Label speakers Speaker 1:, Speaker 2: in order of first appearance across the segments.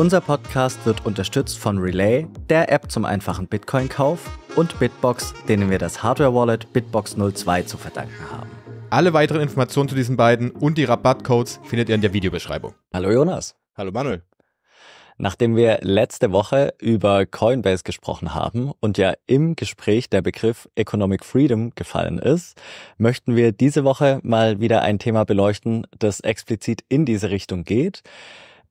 Speaker 1: Unser Podcast wird unterstützt von Relay, der App zum einfachen Bitcoin-Kauf, und Bitbox, denen wir das Hardware-Wallet Bitbox
Speaker 2: 02 zu verdanken haben. Alle weiteren Informationen zu diesen beiden und die Rabattcodes findet ihr in der Videobeschreibung. Hallo Jonas. Hallo Manuel. Nachdem wir letzte Woche über
Speaker 1: Coinbase gesprochen haben und ja im Gespräch der Begriff Economic Freedom gefallen ist, möchten wir diese Woche mal wieder ein Thema beleuchten, das explizit in diese Richtung geht.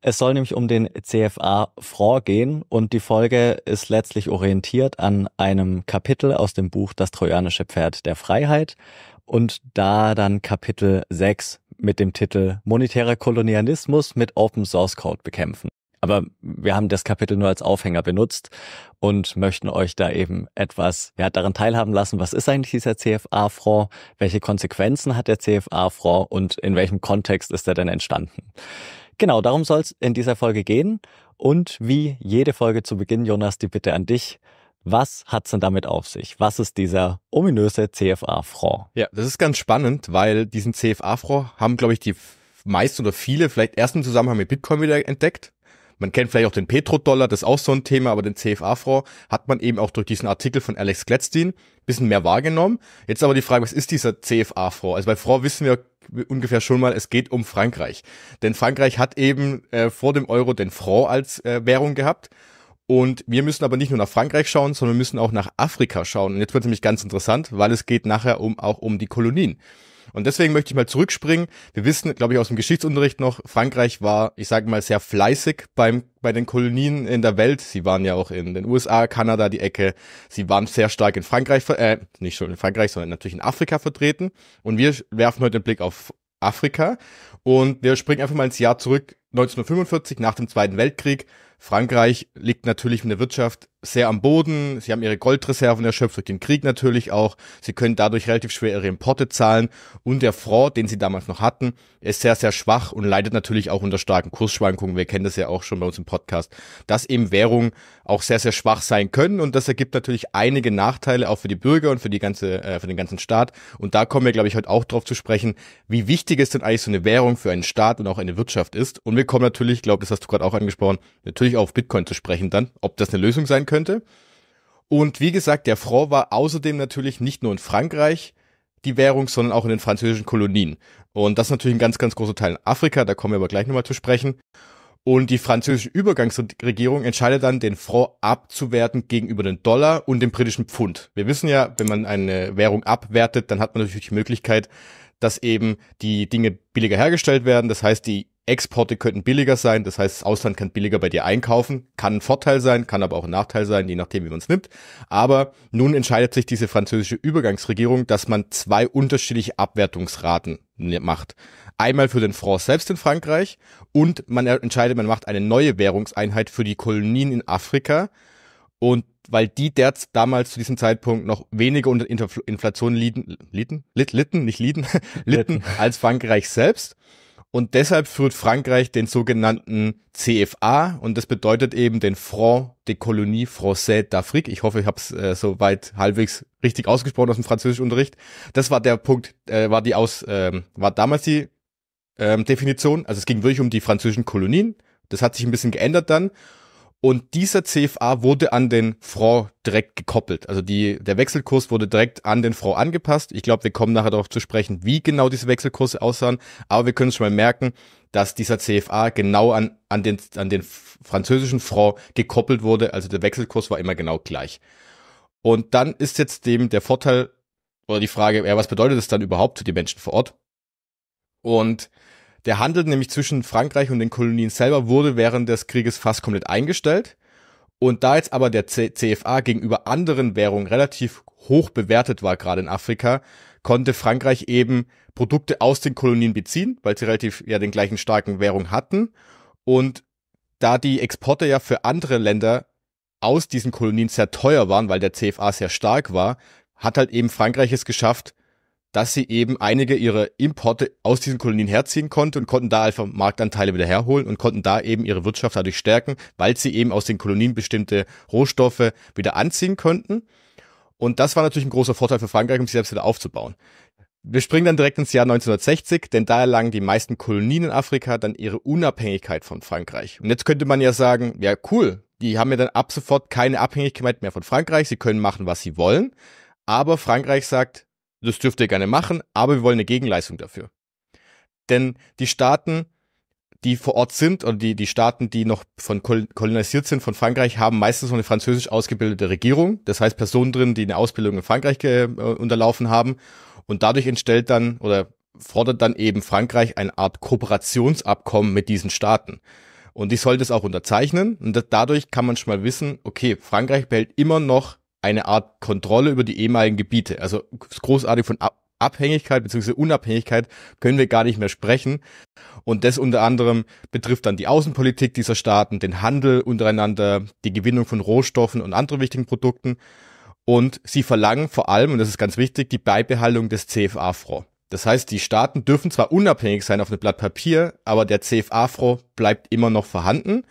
Speaker 1: Es soll nämlich um den CFA Fror gehen und die Folge ist letztlich orientiert an einem Kapitel aus dem Buch Das trojanische Pferd der Freiheit und da dann Kapitel 6 mit dem Titel Monetärer Kolonialismus mit Open Source Code bekämpfen. Aber wir haben das Kapitel nur als Aufhänger benutzt und möchten euch da eben etwas ja, daran teilhaben lassen, was ist eigentlich dieser CFA-Front, welche Konsequenzen hat der CFA-Front und in welchem Kontext ist er denn entstanden. Genau, darum soll es in dieser Folge gehen. Und wie jede Folge zu Beginn, Jonas, die Bitte an dich. Was hat's denn damit auf sich? Was ist dieser ominöse CFA-Front?
Speaker 2: Ja, das ist ganz spannend, weil diesen CFA-Front haben, glaube ich, die meisten oder viele vielleicht erst im Zusammenhang mit Bitcoin wieder entdeckt. Man kennt vielleicht auch den Petrodollar, das ist auch so ein Thema, aber den CFA-Fonds hat man eben auch durch diesen Artikel von Alex Gladstein bisschen mehr wahrgenommen. Jetzt aber die Frage, was ist dieser CFA-Fonds? Also bei Fonds wissen wir ungefähr schon mal, es geht um Frankreich. Denn Frankreich hat eben äh, vor dem Euro den Franc als äh, Währung gehabt. Und wir müssen aber nicht nur nach Frankreich schauen, sondern wir müssen auch nach Afrika schauen. Und jetzt wird nämlich ganz interessant, weil es geht nachher um, auch um die Kolonien. Und deswegen möchte ich mal zurückspringen. Wir wissen, glaube ich, aus dem Geschichtsunterricht noch, Frankreich war, ich sage mal, sehr fleißig beim, bei den Kolonien in der Welt. Sie waren ja auch in den USA, Kanada, die Ecke. Sie waren sehr stark in Frankreich, äh, nicht schon in Frankreich, sondern natürlich in Afrika vertreten. Und wir werfen heute den Blick auf Afrika. Und wir springen einfach mal ins Jahr zurück, 1945, nach dem Zweiten Weltkrieg. Frankreich liegt natürlich in der Wirtschaft sehr am Boden, sie haben ihre Goldreserven erschöpft durch den Krieg natürlich auch, sie können dadurch relativ schwer ihre Importe zahlen und der Fraud, den sie damals noch hatten, ist sehr, sehr schwach und leidet natürlich auch unter starken Kursschwankungen. Wir kennen das ja auch schon bei uns im Podcast, dass eben Währungen auch sehr, sehr schwach sein können und das ergibt natürlich einige Nachteile auch für die Bürger und für die ganze, äh, für den ganzen Staat. Und da kommen wir, glaube ich, heute auch drauf zu sprechen, wie wichtig es denn eigentlich so eine Währung für einen Staat und auch eine Wirtschaft ist. Und wir kommen natürlich, glaube, das hast du gerade auch angesprochen, natürlich auch auf Bitcoin zu sprechen dann, ob das eine Lösung sein kann könnte. Und wie gesagt, der Franc war außerdem natürlich nicht nur in Frankreich die Währung, sondern auch in den französischen Kolonien. Und das ist natürlich ein ganz, ganz großer Teil in Afrika, da kommen wir aber gleich nochmal zu sprechen. Und die französische Übergangsregierung entscheidet dann, den Franc abzuwerten gegenüber dem Dollar und dem britischen Pfund. Wir wissen ja, wenn man eine Währung abwertet, dann hat man natürlich die Möglichkeit, dass eben die Dinge billiger hergestellt werden. Das heißt, die Exporte könnten billiger sein, das heißt, das Ausland kann billiger bei dir einkaufen, kann ein Vorteil sein, kann aber auch ein Nachteil sein, je nachdem, wie man es nimmt. Aber nun entscheidet sich diese französische Übergangsregierung, dass man zwei unterschiedliche Abwertungsraten ne, macht. Einmal für den Franc selbst in Frankreich und man entscheidet, man macht eine neue Währungseinheit für die Kolonien in Afrika und weil die derz damals zu diesem Zeitpunkt noch weniger unter Inflation lieden, lieden, litten, nicht litten, litten als Frankreich selbst. Und deshalb führt Frankreich den sogenannten CFA und das bedeutet eben den Front des Colonies Français d'Afrique. Ich hoffe, ich habe es äh, soweit halbwegs richtig ausgesprochen aus dem Französischunterricht. Das war der Punkt, äh, war die aus, äh, war damals die ähm, Definition. Also es ging wirklich um die französischen Kolonien. Das hat sich ein bisschen geändert dann und dieser CFA wurde an den Front direkt gekoppelt. Also die, der Wechselkurs wurde direkt an den Front angepasst. Ich glaube, wir kommen nachher darauf zu sprechen, wie genau diese Wechselkurse aussahen. Aber wir können schon mal merken, dass dieser CFA genau an, an, den, an den französischen Front gekoppelt wurde. Also der Wechselkurs war immer genau gleich. Und dann ist jetzt dem der Vorteil oder die Frage, ja, was bedeutet das dann überhaupt für die Menschen vor Ort? Und der Handel nämlich zwischen Frankreich und den Kolonien selber wurde während des Krieges fast komplett eingestellt. Und da jetzt aber der CFA gegenüber anderen Währungen relativ hoch bewertet war, gerade in Afrika, konnte Frankreich eben Produkte aus den Kolonien beziehen, weil sie relativ ja den gleichen starken Währung hatten. Und da die Exporte ja für andere Länder aus diesen Kolonien sehr teuer waren, weil der CFA sehr stark war, hat halt eben Frankreich es geschafft, dass sie eben einige ihrer Importe aus diesen Kolonien herziehen konnte und konnten da einfach Marktanteile wieder herholen und konnten da eben ihre Wirtschaft dadurch stärken, weil sie eben aus den Kolonien bestimmte Rohstoffe wieder anziehen konnten. Und das war natürlich ein großer Vorteil für Frankreich, um sich selbst wieder aufzubauen. Wir springen dann direkt ins Jahr 1960, denn da erlangen die meisten Kolonien in Afrika dann ihre Unabhängigkeit von Frankreich. Und jetzt könnte man ja sagen, ja cool, die haben ja dann ab sofort keine Abhängigkeit mehr von Frankreich, sie können machen, was sie wollen. Aber Frankreich sagt, das dürft ihr gerne machen, aber wir wollen eine Gegenleistung dafür. Denn die Staaten, die vor Ort sind und die, die Staaten, die noch von kolonisiert sind von Frankreich, haben meistens so eine französisch ausgebildete Regierung. Das heißt Personen drin, die eine Ausbildung in Frankreich äh, unterlaufen haben. Und dadurch entstellt dann oder fordert dann eben Frankreich eine Art Kooperationsabkommen mit diesen Staaten. Und die sollte es auch unterzeichnen. Und dadurch kann man schon mal wissen, okay, Frankreich behält immer noch eine Art Kontrolle über die ehemaligen Gebiete. Also großartig von Abhängigkeit bzw. Unabhängigkeit können wir gar nicht mehr sprechen. Und das unter anderem betrifft dann die Außenpolitik dieser Staaten, den Handel untereinander, die Gewinnung von Rohstoffen und anderen wichtigen Produkten. Und sie verlangen vor allem, und das ist ganz wichtig, die Beibehaltung des CFA-Fro. Das heißt, die Staaten dürfen zwar unabhängig sein auf einem Blatt Papier, aber der CFA-Fro bleibt immer noch vorhanden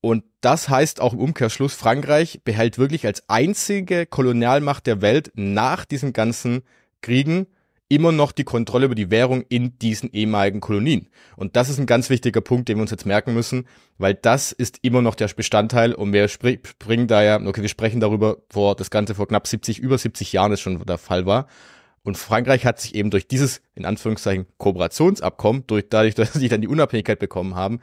Speaker 2: und das heißt auch im Umkehrschluss, Frankreich behält wirklich als einzige Kolonialmacht der Welt nach diesen ganzen Kriegen immer noch die Kontrolle über die Währung in diesen ehemaligen Kolonien. Und das ist ein ganz wichtiger Punkt, den wir uns jetzt merken müssen, weil das ist immer noch der Bestandteil und wir springen da ja, okay, wir sprechen darüber, wo das Ganze vor knapp 70, über 70 Jahren ist schon der Fall war. Und Frankreich hat sich eben durch dieses, in Anführungszeichen, Kooperationsabkommen, durch, dadurch, dass sie dann die Unabhängigkeit bekommen haben,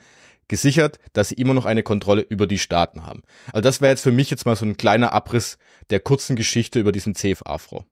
Speaker 2: gesichert, dass sie immer noch eine Kontrolle über die Staaten haben. Also das wäre jetzt für mich jetzt mal so ein kleiner Abriss der kurzen Geschichte über diesen CFA-Frau.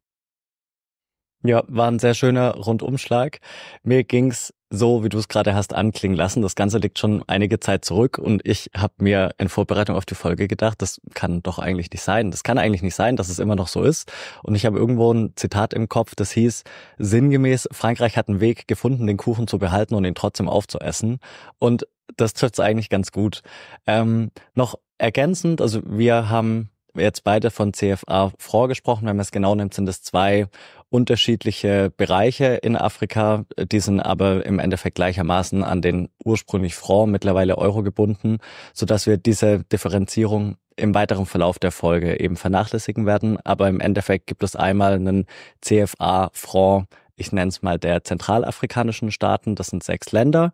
Speaker 1: Ja, war ein sehr schöner Rundumschlag. Mir ging's so, wie du es gerade hast anklingen lassen. Das Ganze liegt schon einige Zeit zurück und ich habe mir in Vorbereitung auf die Folge gedacht, das kann doch eigentlich nicht sein. Das kann eigentlich nicht sein, dass es immer noch so ist. Und ich habe irgendwo ein Zitat im Kopf, das hieß, sinngemäß, Frankreich hat einen Weg gefunden, den Kuchen zu behalten und ihn trotzdem aufzuessen. Und das trifft es eigentlich ganz gut. Ähm, noch ergänzend, also wir haben jetzt beide von CFA vorgesprochen, wenn man es genau nimmt, sind es zwei unterschiedliche Bereiche in Afrika, die sind aber im Endeffekt gleichermaßen an den ursprünglich Franc, mittlerweile Euro gebunden, sodass wir diese Differenzierung im weiteren Verlauf der Folge eben vernachlässigen werden. Aber im Endeffekt gibt es einmal einen CFA-Franc, ich nenne es mal der zentralafrikanischen Staaten, das sind sechs Länder.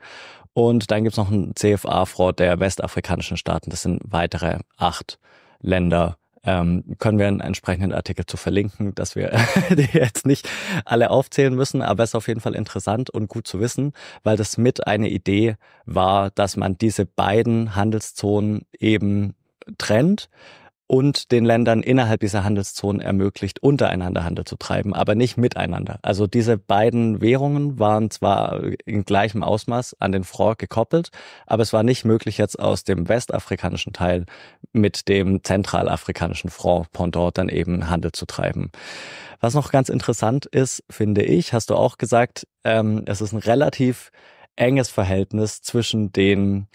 Speaker 1: Und dann gibt es noch einen CFA-Fraud der westafrikanischen Staaten. Das sind weitere acht Länder. Ähm, können wir einen entsprechenden Artikel zu verlinken, dass wir die jetzt nicht alle aufzählen müssen, aber es ist auf jeden Fall interessant und gut zu wissen, weil das mit eine Idee war, dass man diese beiden Handelszonen eben trennt und den Ländern innerhalb dieser Handelszonen ermöglicht, untereinander Handel zu treiben, aber nicht miteinander. Also diese beiden Währungen waren zwar in gleichem Ausmaß an den Franc gekoppelt, aber es war nicht möglich, jetzt aus dem westafrikanischen Teil mit dem zentralafrikanischen Franc Pendant dann eben Handel zu treiben. Was noch ganz interessant ist, finde ich, hast du auch gesagt, ähm, es ist ein relativ enges Verhältnis zwischen den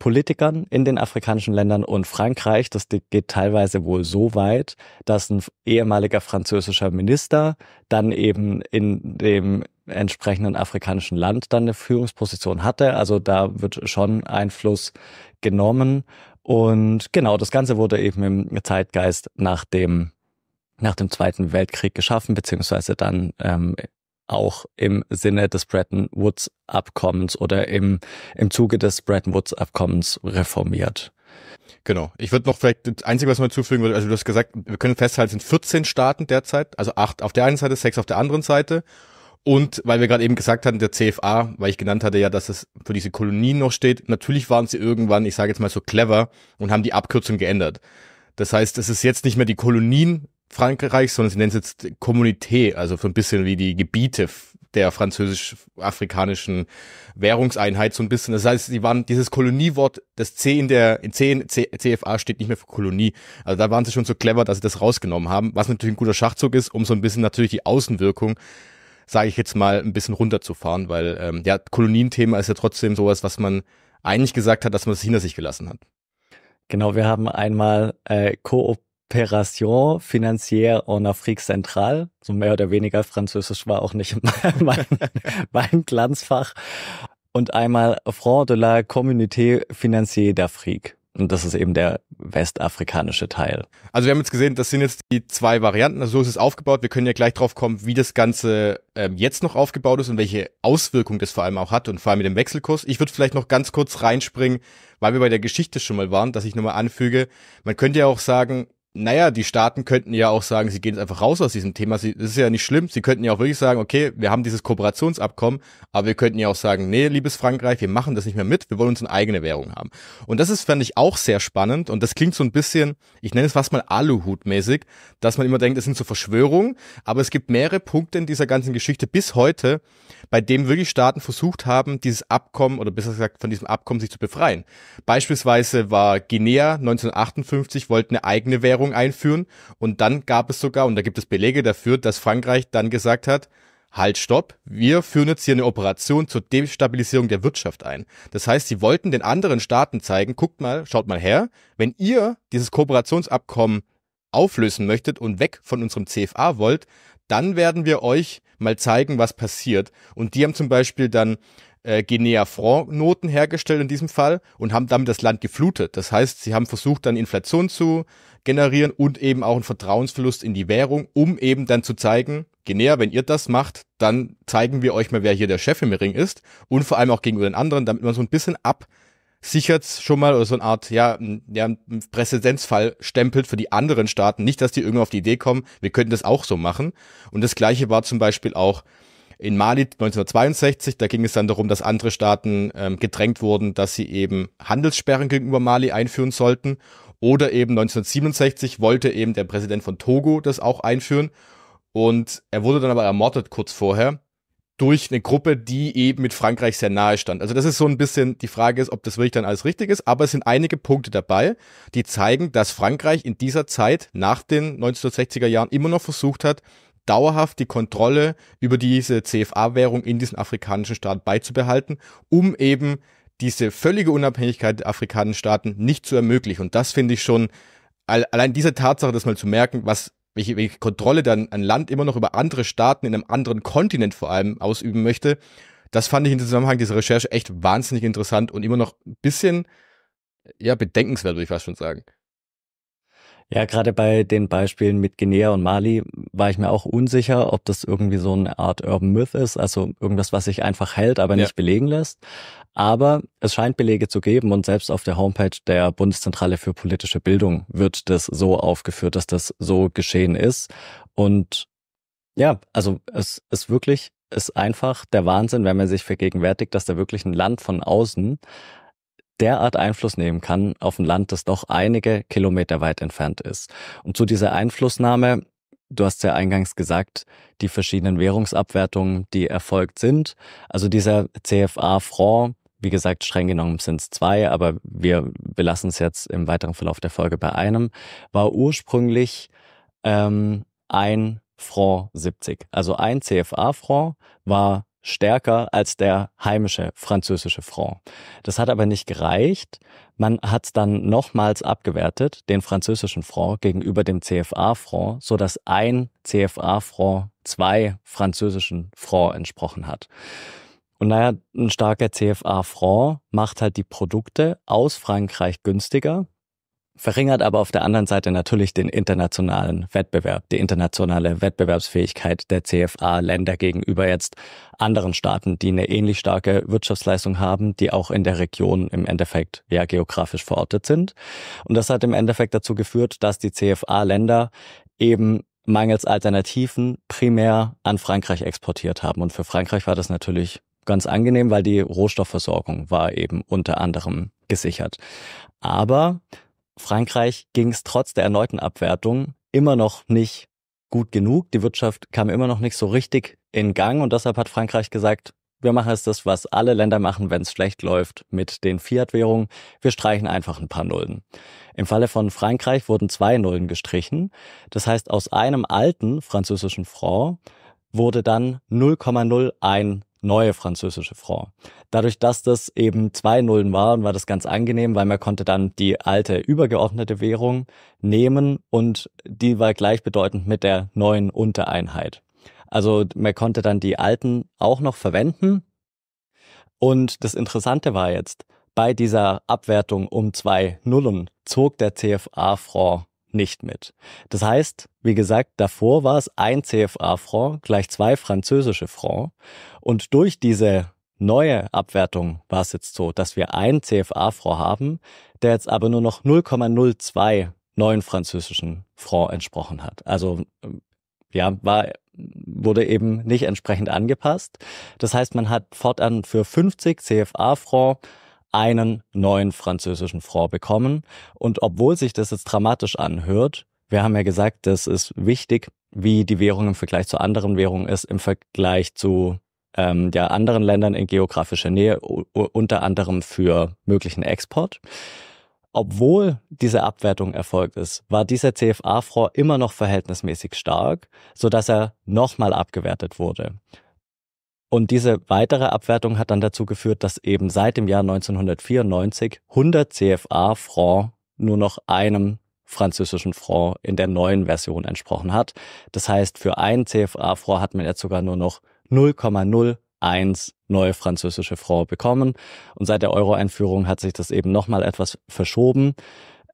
Speaker 1: Politikern in den afrikanischen Ländern und Frankreich. Das geht teilweise wohl so weit, dass ein ehemaliger französischer Minister dann eben in dem entsprechenden afrikanischen Land dann eine Führungsposition hatte. Also da wird schon Einfluss genommen. Und genau, das Ganze wurde eben im Zeitgeist nach dem nach dem Zweiten Weltkrieg geschaffen, beziehungsweise dann ähm, auch im Sinne des Bretton Woods Abkommens oder im, im Zuge des Bretton Woods Abkommens reformiert. Genau.
Speaker 2: Ich würde noch vielleicht das Einzige, was man hinzufügen würde, also du hast gesagt, wir können festhalten, es sind 14 Staaten derzeit, also acht auf der einen Seite, sechs auf der anderen Seite. Und weil wir gerade eben gesagt hatten, der CFA, weil ich genannt hatte ja, dass es für diese Kolonien noch steht, natürlich waren sie irgendwann, ich sage jetzt mal so clever, und haben die Abkürzung geändert. Das heißt, es ist jetzt nicht mehr die Kolonien Frankreichs, sondern sie nennen es jetzt Communauté, also so ein bisschen wie die Gebiete der französisch-afrikanischen Währungseinheit so ein bisschen. Das heißt, sie waren dieses Koloniewort, das C in der in C, in C, CFA steht nicht mehr für Kolonie. Also da waren sie schon so clever, dass sie das rausgenommen haben, was natürlich ein guter Schachzug ist, um so ein bisschen natürlich die Außenwirkung sage ich jetzt mal ein bisschen runterzufahren, weil ähm, ja Kolonienthema ist ja trotzdem sowas, was man eigentlich gesagt hat, dass man es hinter sich gelassen hat. Genau, wir haben einmal äh,
Speaker 1: Koop Opération Financière en Afrique Centrale. So mehr oder weniger Französisch war auch nicht mein, mein Glanzfach. Und einmal Front de la Communauté Financière d'Afrique. Und das ist eben der westafrikanische Teil.
Speaker 2: Also wir haben jetzt gesehen, das sind jetzt die zwei Varianten. Also so ist es aufgebaut. Wir können ja gleich drauf kommen, wie das Ganze ähm, jetzt noch aufgebaut ist und welche Auswirkungen das vor allem auch hat und vor allem mit dem Wechselkurs. Ich würde vielleicht noch ganz kurz reinspringen, weil wir bei der Geschichte schon mal waren, dass ich nochmal anfüge. Man könnte ja auch sagen, naja, die Staaten könnten ja auch sagen, sie gehen jetzt einfach raus aus diesem Thema. Sie, das ist ja nicht schlimm. Sie könnten ja auch wirklich sagen, okay, wir haben dieses Kooperationsabkommen, aber wir könnten ja auch sagen, nee, liebes Frankreich, wir machen das nicht mehr mit. Wir wollen unsere eigene Währung haben. Und das ist, fand ich, auch sehr spannend. Und das klingt so ein bisschen, ich nenne es fast mal Aluhut-mäßig, dass man immer denkt, es sind so Verschwörungen. Aber es gibt mehrere Punkte in dieser ganzen Geschichte bis heute, bei dem wirklich Staaten versucht haben, dieses Abkommen oder besser gesagt von diesem Abkommen sich zu befreien. Beispielsweise war Guinea 1958 wollte eine eigene Währung Währung einführen. Und dann gab es sogar, und da gibt es Belege dafür, dass Frankreich dann gesagt hat, halt, stopp, wir führen jetzt hier eine Operation zur Destabilisierung der Wirtschaft ein. Das heißt, sie wollten den anderen Staaten zeigen, guckt mal, schaut mal her, wenn ihr dieses Kooperationsabkommen auflösen möchtet und weg von unserem CFA wollt, dann werden wir euch mal zeigen, was passiert. Und die haben zum Beispiel dann äh, Guinea-Franc-Noten hergestellt in diesem Fall und haben damit das Land geflutet. Das heißt, sie haben versucht, dann Inflation zu generieren und eben auch einen Vertrauensverlust in die Währung, um eben dann zu zeigen, Genea, wenn ihr das macht, dann zeigen wir euch mal, wer hier der Chef im Ring ist und vor allem auch gegenüber den anderen, damit man so ein bisschen absichert schon mal oder so eine Art, ja, ja Präzedenzfall stempelt für die anderen Staaten. Nicht, dass die irgendwann auf die Idee kommen, wir könnten das auch so machen. Und das Gleiche war zum Beispiel auch in Mali 1962, da ging es dann darum, dass andere Staaten ähm, gedrängt wurden, dass sie eben Handelssperren gegenüber Mali einführen sollten. Oder eben 1967 wollte eben der Präsident von Togo das auch einführen. Und er wurde dann aber ermordet kurz vorher durch eine Gruppe, die eben mit Frankreich sehr nahe stand. Also das ist so ein bisschen die Frage ist, ob das wirklich dann alles richtig ist, aber es sind einige Punkte dabei, die zeigen, dass Frankreich in dieser Zeit nach den 1960er Jahren immer noch versucht hat, dauerhaft die Kontrolle über diese CFA-Währung in diesen afrikanischen Staat beizubehalten, um eben diese völlige Unabhängigkeit der afrikanischen Staaten nicht zu ermöglichen. Und das finde ich schon, allein diese Tatsache, das mal zu merken, was welche, welche Kontrolle dann ein Land immer noch über andere Staaten in einem anderen Kontinent vor allem ausüben möchte, das fand ich im Zusammenhang dieser Recherche echt wahnsinnig interessant und immer noch ein bisschen ja, bedenkenswert, würde ich fast schon sagen.
Speaker 1: Ja, gerade bei den Beispielen mit Guinea und Mali war ich mir auch unsicher, ob das irgendwie so eine Art Urban Myth ist, also irgendwas, was sich einfach hält, aber ja. nicht belegen lässt. Aber es scheint Belege zu geben und selbst auf der Homepage der Bundeszentrale für politische Bildung wird das so aufgeführt, dass das so geschehen ist. Und ja, also es ist wirklich, ist einfach der Wahnsinn, wenn man sich vergegenwärtigt, dass da wirklich ein Land von außen derart Einfluss nehmen kann auf ein Land, das doch einige Kilometer weit entfernt ist. Und zu dieser Einflussnahme, du hast ja eingangs gesagt, die verschiedenen Währungsabwertungen, die erfolgt sind. Also dieser CFA-Front, wie gesagt, streng genommen sind es zwei, aber wir belassen es jetzt im weiteren Verlauf der Folge bei einem. War ursprünglich ähm, ein Franc 70. Also ein CFA-Franc war stärker als der heimische französische Franc. Das hat aber nicht gereicht. Man hat es dann nochmals abgewertet, den französischen Franc gegenüber dem CFA-Franc, so dass ein CFA-Franc zwei französischen Franc entsprochen hat. Und naja, ein starker CFA-Franc macht halt die Produkte aus Frankreich günstiger, verringert aber auf der anderen Seite natürlich den internationalen Wettbewerb, die internationale Wettbewerbsfähigkeit der CFA-Länder gegenüber jetzt anderen Staaten, die eine ähnlich starke Wirtschaftsleistung haben, die auch in der Region im Endeffekt ja geografisch verortet sind. Und das hat im Endeffekt dazu geführt, dass die CFA-Länder eben mangels Alternativen primär an Frankreich exportiert haben. Und für Frankreich war das natürlich ganz angenehm, weil die Rohstoffversorgung war eben unter anderem gesichert. Aber Frankreich ging es trotz der erneuten Abwertung immer noch nicht gut genug. Die Wirtschaft kam immer noch nicht so richtig in Gang und deshalb hat Frankreich gesagt, wir machen jetzt das, was alle Länder machen, wenn es schlecht läuft mit den Fiat-Währungen. Wir streichen einfach ein paar Nullen. Im Falle von Frankreich wurden zwei Nullen gestrichen. Das heißt, aus einem alten französischen Franc wurde dann 0,01 neue französische Franc. Dadurch, dass das eben zwei Nullen waren, war das ganz angenehm, weil man konnte dann die alte übergeordnete Währung nehmen und die war gleichbedeutend mit der neuen Untereinheit. Also man konnte dann die alten auch noch verwenden. Und das Interessante war jetzt, bei dieser Abwertung um zwei Nullen zog der CFA-Franc nicht mit. Das heißt, wie gesagt, davor war es ein CFA-Franc gleich zwei französische Francs. Und durch diese neue Abwertung war es jetzt so, dass wir ein CFA-Franc haben, der jetzt aber nur noch 0,02 neuen französischen Franc entsprochen hat. Also ähm, ja, war, wurde eben nicht entsprechend angepasst. Das heißt, man hat fortan für 50 CFA-Franc einen neuen französischen Front bekommen. Und obwohl sich das jetzt dramatisch anhört, wir haben ja gesagt, das ist wichtig, wie die Währung im Vergleich zu anderen Währungen ist, im Vergleich zu ähm, ja, anderen Ländern in geografischer Nähe, unter anderem für möglichen Export. Obwohl diese Abwertung erfolgt ist, war dieser CFA-Front immer noch verhältnismäßig stark, so dass er nochmal abgewertet wurde. Und diese weitere Abwertung hat dann dazu geführt, dass eben seit dem Jahr 1994 100 CFA-Francs nur noch einem französischen Franc in der neuen Version entsprochen hat. Das heißt, für einen CFA-Franc hat man jetzt sogar nur noch 0,01 neue französische Franc bekommen. Und seit der Euro-Einführung hat sich das eben nochmal etwas verschoben.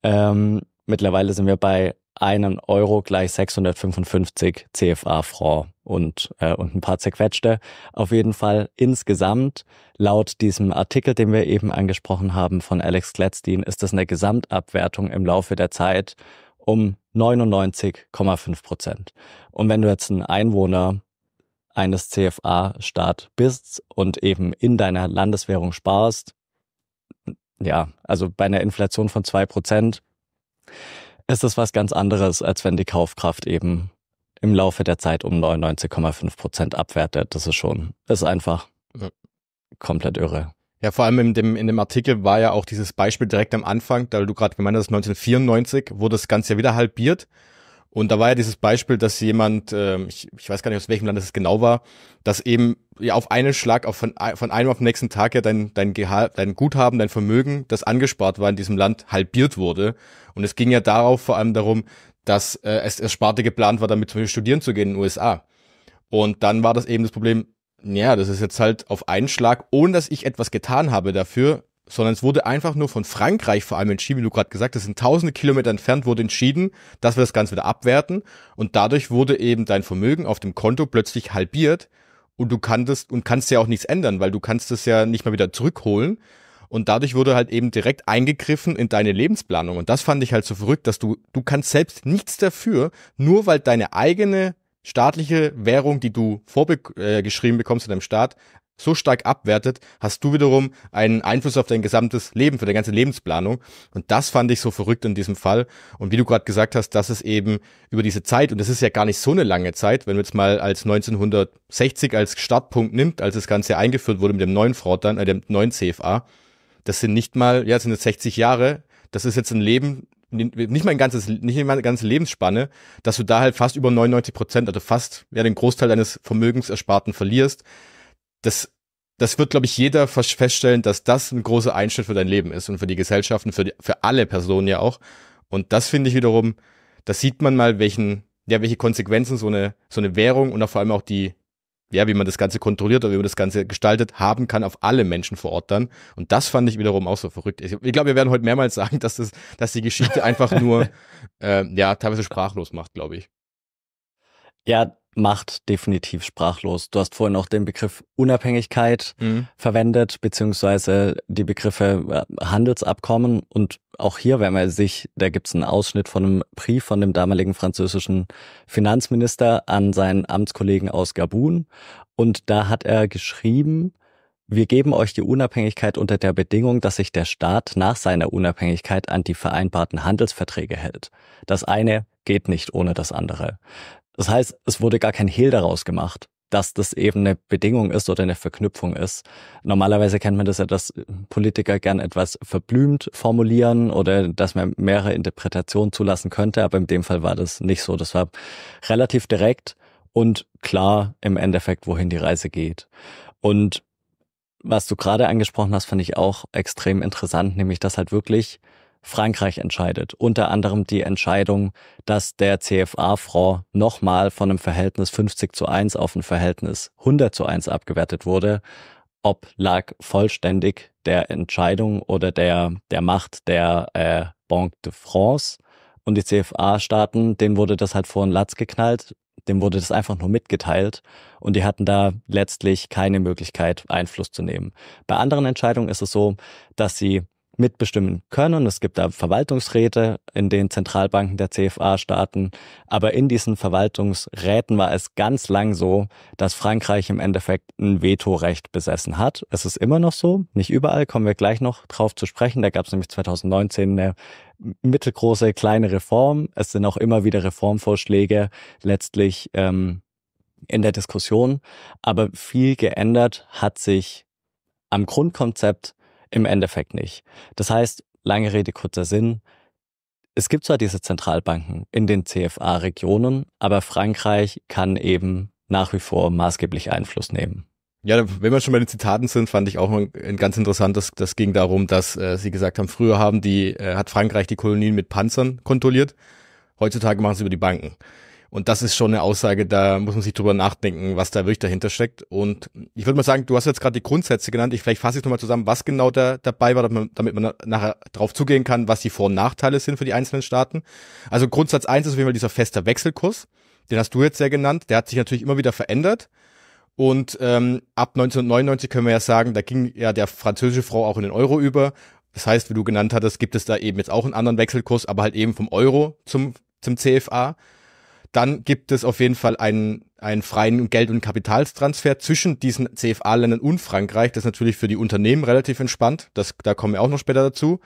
Speaker 1: Ähm, mittlerweile sind wir bei einem Euro gleich 655 CFA-Franc und, äh, und ein paar zerquetschte. Auf jeden Fall insgesamt, laut diesem Artikel, den wir eben angesprochen haben von Alex Gladstein, ist das eine Gesamtabwertung im Laufe der Zeit um 99,5 Prozent. Und wenn du jetzt ein Einwohner eines CFA-Staat bist und eben in deiner Landeswährung sparst, ja, also bei einer Inflation von zwei Prozent ist das was ganz anderes, als wenn die Kaufkraft eben im Laufe der Zeit um 99,5 Prozent abwertet. Das ist schon, ist einfach ja. komplett irre.
Speaker 2: Ja, vor allem in dem, in dem Artikel war ja auch dieses Beispiel direkt am Anfang, da du gerade gemeint hast, 1994 wurde das Ganze ja wieder halbiert. Und da war ja dieses Beispiel, dass jemand, äh, ich, ich weiß gar nicht, aus welchem Land es genau war, dass eben ja auf einen Schlag, auf von, von einem auf den nächsten Tag ja dein, dein, Gehalt, dein Guthaben, dein Vermögen, das angespart war in diesem Land, halbiert wurde. Und es ging ja darauf vor allem darum, dass äh, es, es Sparte geplant war, damit zum Beispiel studieren zu gehen in den USA. Und dann war das eben das Problem, ja, das ist jetzt halt auf einen Schlag, ohne dass ich etwas getan habe dafür, sondern es wurde einfach nur von Frankreich vor allem entschieden, wie du gerade gesagt hast, sind tausende Kilometer entfernt, wurde entschieden, dass wir das Ganze wieder abwerten und dadurch wurde eben dein Vermögen auf dem Konto plötzlich halbiert und du kannst und kannst ja auch nichts ändern, weil du kannst es ja nicht mal wieder zurückholen. Und dadurch wurde halt eben direkt eingegriffen in deine Lebensplanung. Und das fand ich halt so verrückt, dass du, du kannst selbst nichts dafür, nur weil deine eigene staatliche Währung, die du vorgeschrieben äh, bekommst in deinem Staat, so stark abwertet, hast du wiederum einen Einfluss auf dein gesamtes Leben, für deine ganze Lebensplanung. Und das fand ich so verrückt in diesem Fall. Und wie du gerade gesagt hast, dass es eben über diese Zeit, und das ist ja gar nicht so eine lange Zeit, wenn man jetzt mal als 1960 als Startpunkt nimmt, als das Ganze eingeführt wurde mit dem neuen Fraud dann, äh, dem neuen CFA, das sind nicht mal, ja, das sind jetzt 60 Jahre. Das ist jetzt ein Leben, nicht mal ein ganzes, nicht mal eine ganze Lebensspanne, dass du da halt fast über 99 Prozent, also fast ja den Großteil deines Vermögensersparten verlierst. Das, das wird, glaube ich, jeder feststellen, dass das ein großer Einschnitt für dein Leben ist und für die Gesellschaften, für, die, für alle Personen ja auch. Und das finde ich wiederum, das sieht man mal, welchen, ja, welche Konsequenzen so eine, so eine Währung und auch vor allem auch die, ja, wie man das Ganze kontrolliert oder wie man das Ganze gestaltet, haben kann auf alle Menschen vor Ort dann. Und das fand ich wiederum auch so verrückt. Ich, ich glaube, wir werden heute mehrmals sagen, dass, das, dass die Geschichte einfach nur, äh, ja, teilweise sprachlos macht, glaube ich. Ja,
Speaker 1: macht definitiv sprachlos. Du hast vorhin auch den Begriff Unabhängigkeit mhm. verwendet, beziehungsweise die Begriffe äh, Handelsabkommen und auch hier, wenn man sich, da gibt es einen Ausschnitt von einem Brief von dem damaligen französischen Finanzminister an seinen Amtskollegen aus Gabun. Und da hat er geschrieben, wir geben euch die Unabhängigkeit unter der Bedingung, dass sich der Staat nach seiner Unabhängigkeit an die vereinbarten Handelsverträge hält. Das eine geht nicht ohne das andere. Das heißt, es wurde gar kein Hehl daraus gemacht dass das eben eine Bedingung ist oder eine Verknüpfung ist. Normalerweise kennt man das ja, dass Politiker gern etwas verblümt formulieren oder dass man mehrere Interpretationen zulassen könnte, aber in dem Fall war das nicht so. Das war relativ direkt und klar im Endeffekt, wohin die Reise geht. Und was du gerade angesprochen hast, fand ich auch extrem interessant, nämlich dass halt wirklich Frankreich entscheidet. Unter anderem die Entscheidung, dass der CFA-Franc nochmal von einem Verhältnis 50 zu 1 auf ein Verhältnis 100 zu 1 abgewertet wurde, ob lag vollständig der Entscheidung oder der, der Macht der äh, Banque de France. Und die CFA-Staaten, denen wurde das halt vor den Latz geknallt, dem wurde das einfach nur mitgeteilt und die hatten da letztlich keine Möglichkeit, Einfluss zu nehmen. Bei anderen Entscheidungen ist es so, dass sie mitbestimmen können. Es gibt da Verwaltungsräte in den Zentralbanken der CFA-Staaten. Aber in diesen Verwaltungsräten war es ganz lang so, dass Frankreich im Endeffekt ein Vetorecht besessen hat. Es ist immer noch so. Nicht überall kommen wir gleich noch drauf zu sprechen. Da gab es nämlich 2019 eine mittelgroße, kleine Reform. Es sind auch immer wieder Reformvorschläge letztlich ähm, in der Diskussion. Aber viel geändert hat sich am Grundkonzept im Endeffekt nicht. Das heißt, lange Rede, kurzer Sinn. Es gibt zwar diese Zentralbanken in
Speaker 2: den CFA-Regionen, aber
Speaker 1: Frankreich kann eben nach wie vor maßgeblich Einfluss nehmen.
Speaker 2: Ja, wenn wir schon bei den Zitaten sind, fand ich auch ein, ganz interessant, interessantes, das ging darum, dass äh, sie gesagt haben, früher haben die, äh, hat Frankreich die Kolonien mit Panzern kontrolliert, heutzutage machen sie über die Banken. Und das ist schon eine Aussage, da muss man sich drüber nachdenken, was da wirklich dahinter steckt. Und ich würde mal sagen, du hast jetzt gerade die Grundsätze genannt. Ich vielleicht fasse ich nochmal zusammen, was genau da dabei war, damit man nachher drauf zugehen kann, was die Vor- und Nachteile sind für die einzelnen Staaten. Also Grundsatz eins ist auf jeden Fall dieser fester Wechselkurs. Den hast du jetzt sehr genannt. Der hat sich natürlich immer wieder verändert. Und ähm, ab 1999 können wir ja sagen, da ging ja der französische Frau auch in den Euro über. Das heißt, wie du genannt hattest, gibt es da eben jetzt auch einen anderen Wechselkurs, aber halt eben vom Euro zum, zum CFA dann gibt es auf jeden Fall einen, einen freien Geld- und Kapitalstransfer zwischen diesen CFA-Ländern und Frankreich. Das ist natürlich für die Unternehmen relativ entspannt. Das, da kommen wir auch noch später dazu.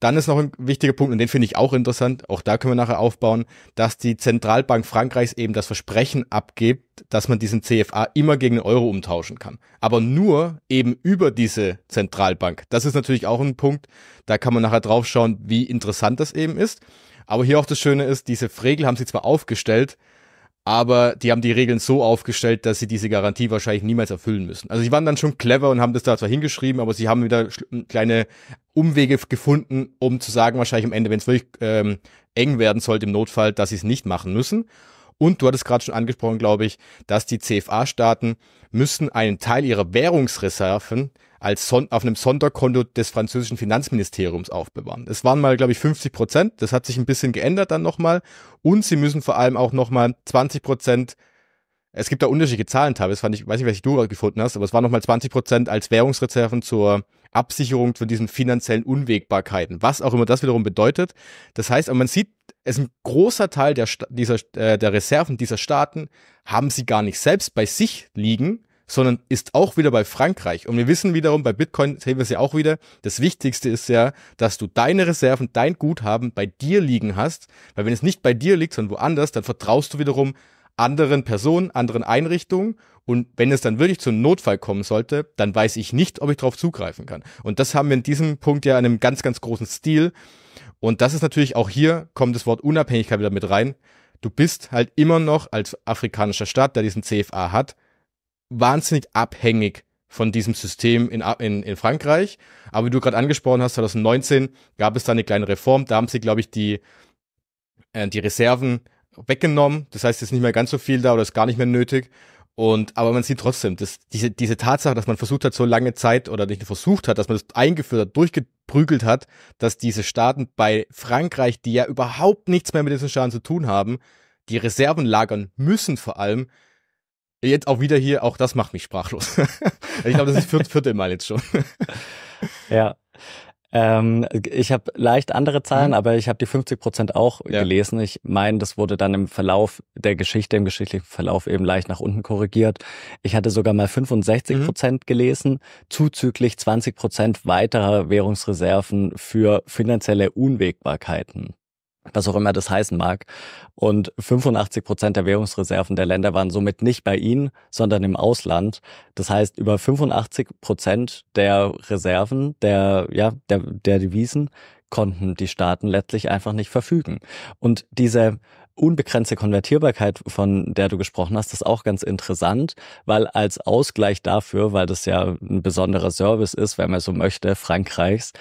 Speaker 2: Dann ist noch ein wichtiger Punkt, und den finde ich auch interessant, auch da können wir nachher aufbauen, dass die Zentralbank Frankreichs eben das Versprechen abgibt, dass man diesen CFA immer gegen den Euro umtauschen kann. Aber nur eben über diese Zentralbank. Das ist natürlich auch ein Punkt, da kann man nachher drauf schauen, wie interessant das eben ist. Aber hier auch das Schöne ist, diese Regel haben sie zwar aufgestellt, aber die haben die Regeln so aufgestellt, dass sie diese Garantie wahrscheinlich niemals erfüllen müssen. Also sie waren dann schon clever und haben das da zwar hingeschrieben, aber sie haben wieder kleine Umwege gefunden, um zu sagen, wahrscheinlich am Ende, wenn es wirklich ähm, eng werden sollte im Notfall, dass sie es nicht machen müssen. Und du hattest gerade schon angesprochen, glaube ich, dass die CFA-Staaten müssen einen Teil ihrer Währungsreserven als Son auf einem Sonderkonto des französischen Finanzministeriums aufbewahren. Das waren mal, glaube ich, 50 Prozent. Das hat sich ein bisschen geändert dann nochmal. Und sie müssen vor allem auch nochmal 20 Prozent es gibt da unterschiedliche Zahlen teilweise, fand ich, weiß nicht, welche du gefunden hast, aber es waren nochmal 20 Prozent als Währungsreserven zur Absicherung von diesen finanziellen Unwägbarkeiten, was auch immer das wiederum bedeutet. Das heißt, man sieht, es ist ein großer Teil der, dieser, äh, der Reserven dieser Staaten haben sie gar nicht selbst bei sich liegen, sondern ist auch wieder bei Frankreich. Und wir wissen wiederum, bei Bitcoin sehen wir es ja auch wieder, das Wichtigste ist ja, dass du deine Reserven, dein Guthaben bei dir liegen hast, weil wenn es nicht bei dir liegt, sondern woanders, dann vertraust du wiederum anderen Personen, anderen Einrichtungen und wenn es dann wirklich zu einem Notfall kommen sollte, dann weiß ich nicht, ob ich darauf zugreifen kann. Und das haben wir in diesem Punkt ja in einem ganz, ganz großen Stil. Und das ist natürlich auch hier, kommt das Wort Unabhängigkeit wieder mit rein. Du bist halt immer noch als afrikanischer Staat, der diesen CFA hat, wahnsinnig abhängig von diesem System in, in, in Frankreich. Aber wie du gerade angesprochen hast, 2019 gab es da eine kleine Reform. Da haben sie, glaube ich, die, äh, die Reserven weggenommen. Das heißt, es ist nicht mehr ganz so viel da oder ist gar nicht mehr nötig. Und, aber man sieht trotzdem, dass diese, diese Tatsache, dass man versucht hat, so lange Zeit oder nicht versucht hat, dass man das eingeführt hat, durchgeprügelt hat, dass diese Staaten bei Frankreich, die ja überhaupt nichts mehr mit diesen Staaten zu tun haben, die Reserven lagern müssen vor allem, Jetzt auch wieder hier, auch das macht mich sprachlos. ich glaube, das ist vierte, vierte Mal jetzt schon.
Speaker 1: ja. Ähm, ich habe leicht andere Zahlen, mhm. aber ich habe die 50 Prozent auch ja. gelesen. Ich meine, das wurde dann im Verlauf der Geschichte, im geschichtlichen Verlauf eben leicht nach unten korrigiert. Ich hatte sogar mal 65 Prozent mhm. gelesen, zuzüglich 20 Prozent weiterer Währungsreserven für finanzielle Unwägbarkeiten was auch immer das heißen mag. Und 85 Prozent der Währungsreserven der Länder waren somit nicht bei ihnen, sondern im Ausland. Das heißt, über 85 Prozent der Reserven, der, ja, der, der Devisen konnten die Staaten letztlich einfach nicht verfügen. Und diese unbegrenzte Konvertierbarkeit, von der du gesprochen hast, ist auch ganz interessant, weil als Ausgleich dafür, weil das ja ein besonderer Service ist, wenn man so möchte, Frankreichs,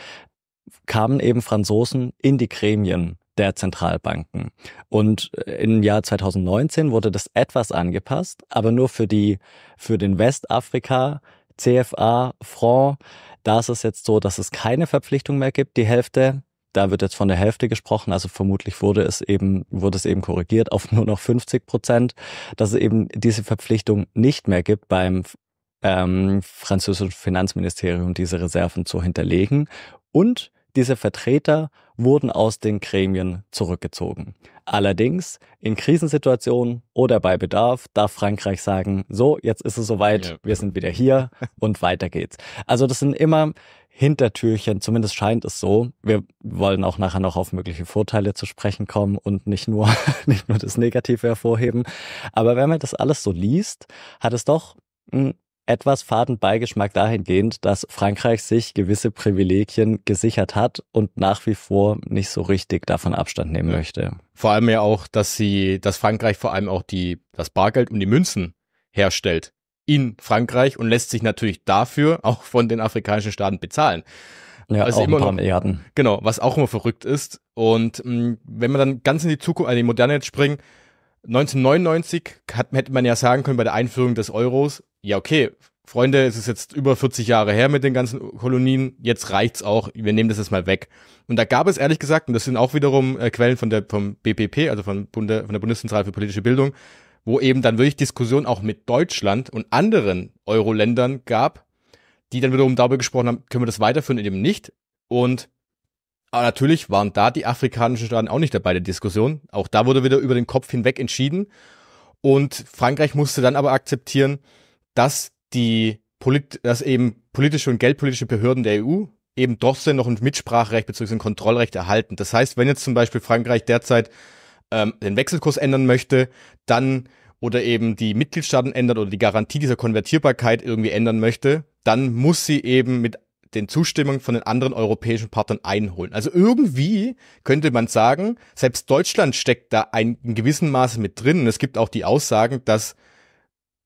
Speaker 1: kamen eben Franzosen in die Gremien der Zentralbanken. Und äh, im Jahr 2019 wurde das etwas angepasst, aber nur für die, für den Westafrika, CFA, Franc. Da ist es jetzt so, dass es keine Verpflichtung mehr gibt, die Hälfte. Da wird jetzt von der Hälfte gesprochen, also vermutlich wurde es eben, wurde es eben korrigiert auf nur noch 50 Prozent, dass es eben diese Verpflichtung nicht mehr gibt beim ähm, französischen Finanzministerium, diese Reserven zu hinterlegen. Und diese Vertreter wurden aus den Gremien zurückgezogen. Allerdings in Krisensituationen oder bei Bedarf darf Frankreich sagen, so, jetzt ist es soweit, ja. wir sind wieder hier und weiter geht's. Also das sind immer Hintertürchen, zumindest scheint es so. Wir wollen auch nachher noch auf mögliche Vorteile zu sprechen kommen und nicht nur, nicht nur das Negative hervorheben. Aber wenn man das alles so liest, hat es doch einen hm, etwas faden Beigeschmack dahingehend, dass Frankreich sich gewisse Privilegien gesichert hat und nach wie vor nicht so richtig davon Abstand nehmen möchte.
Speaker 2: Vor allem ja auch, dass sie, dass Frankreich vor allem auch die, das Bargeld und die Münzen herstellt in Frankreich und lässt sich natürlich dafür auch von den afrikanischen Staaten bezahlen. Ja, also auch immer ein paar noch, Milliarden. Genau, was auch immer verrückt ist. Und mh, mm, wenn man dann ganz in die Zukunft, in die Moderne jetzt springen, 1999 hat, hätte man ja sagen können bei der Einführung des Euros, ja okay, Freunde, es ist jetzt über 40 Jahre her mit den ganzen Kolonien, jetzt reicht's auch, wir nehmen das jetzt mal weg. Und da gab es ehrlich gesagt, und das sind auch wiederum äh, Quellen von der, vom BPP, also von, Bunde, von der Bundeszentrale für politische Bildung, wo eben dann wirklich Diskussionen auch mit Deutschland und anderen Euro-Ländern gab, die dann wiederum darüber gesprochen haben, können wir das weiterführen, oder eben nicht. Und aber ah, natürlich waren da die afrikanischen Staaten auch nicht dabei der Diskussion. Auch da wurde wieder über den Kopf hinweg entschieden. Und Frankreich musste dann aber akzeptieren, dass die Polit dass eben politische und geldpolitische Behörden der EU eben trotzdem noch ein Mitspracherecht bzw. ein Kontrollrecht erhalten. Das heißt, wenn jetzt zum Beispiel Frankreich derzeit ähm, den Wechselkurs ändern möchte, dann oder eben die Mitgliedstaaten ändert oder die Garantie dieser Konvertierbarkeit irgendwie ändern möchte, dann muss sie eben mit den Zustimmung von den anderen europäischen Partnern einholen. Also irgendwie könnte man sagen, selbst Deutschland steckt da ein, in gewissem Maße mit drin. Und es gibt auch die Aussagen, dass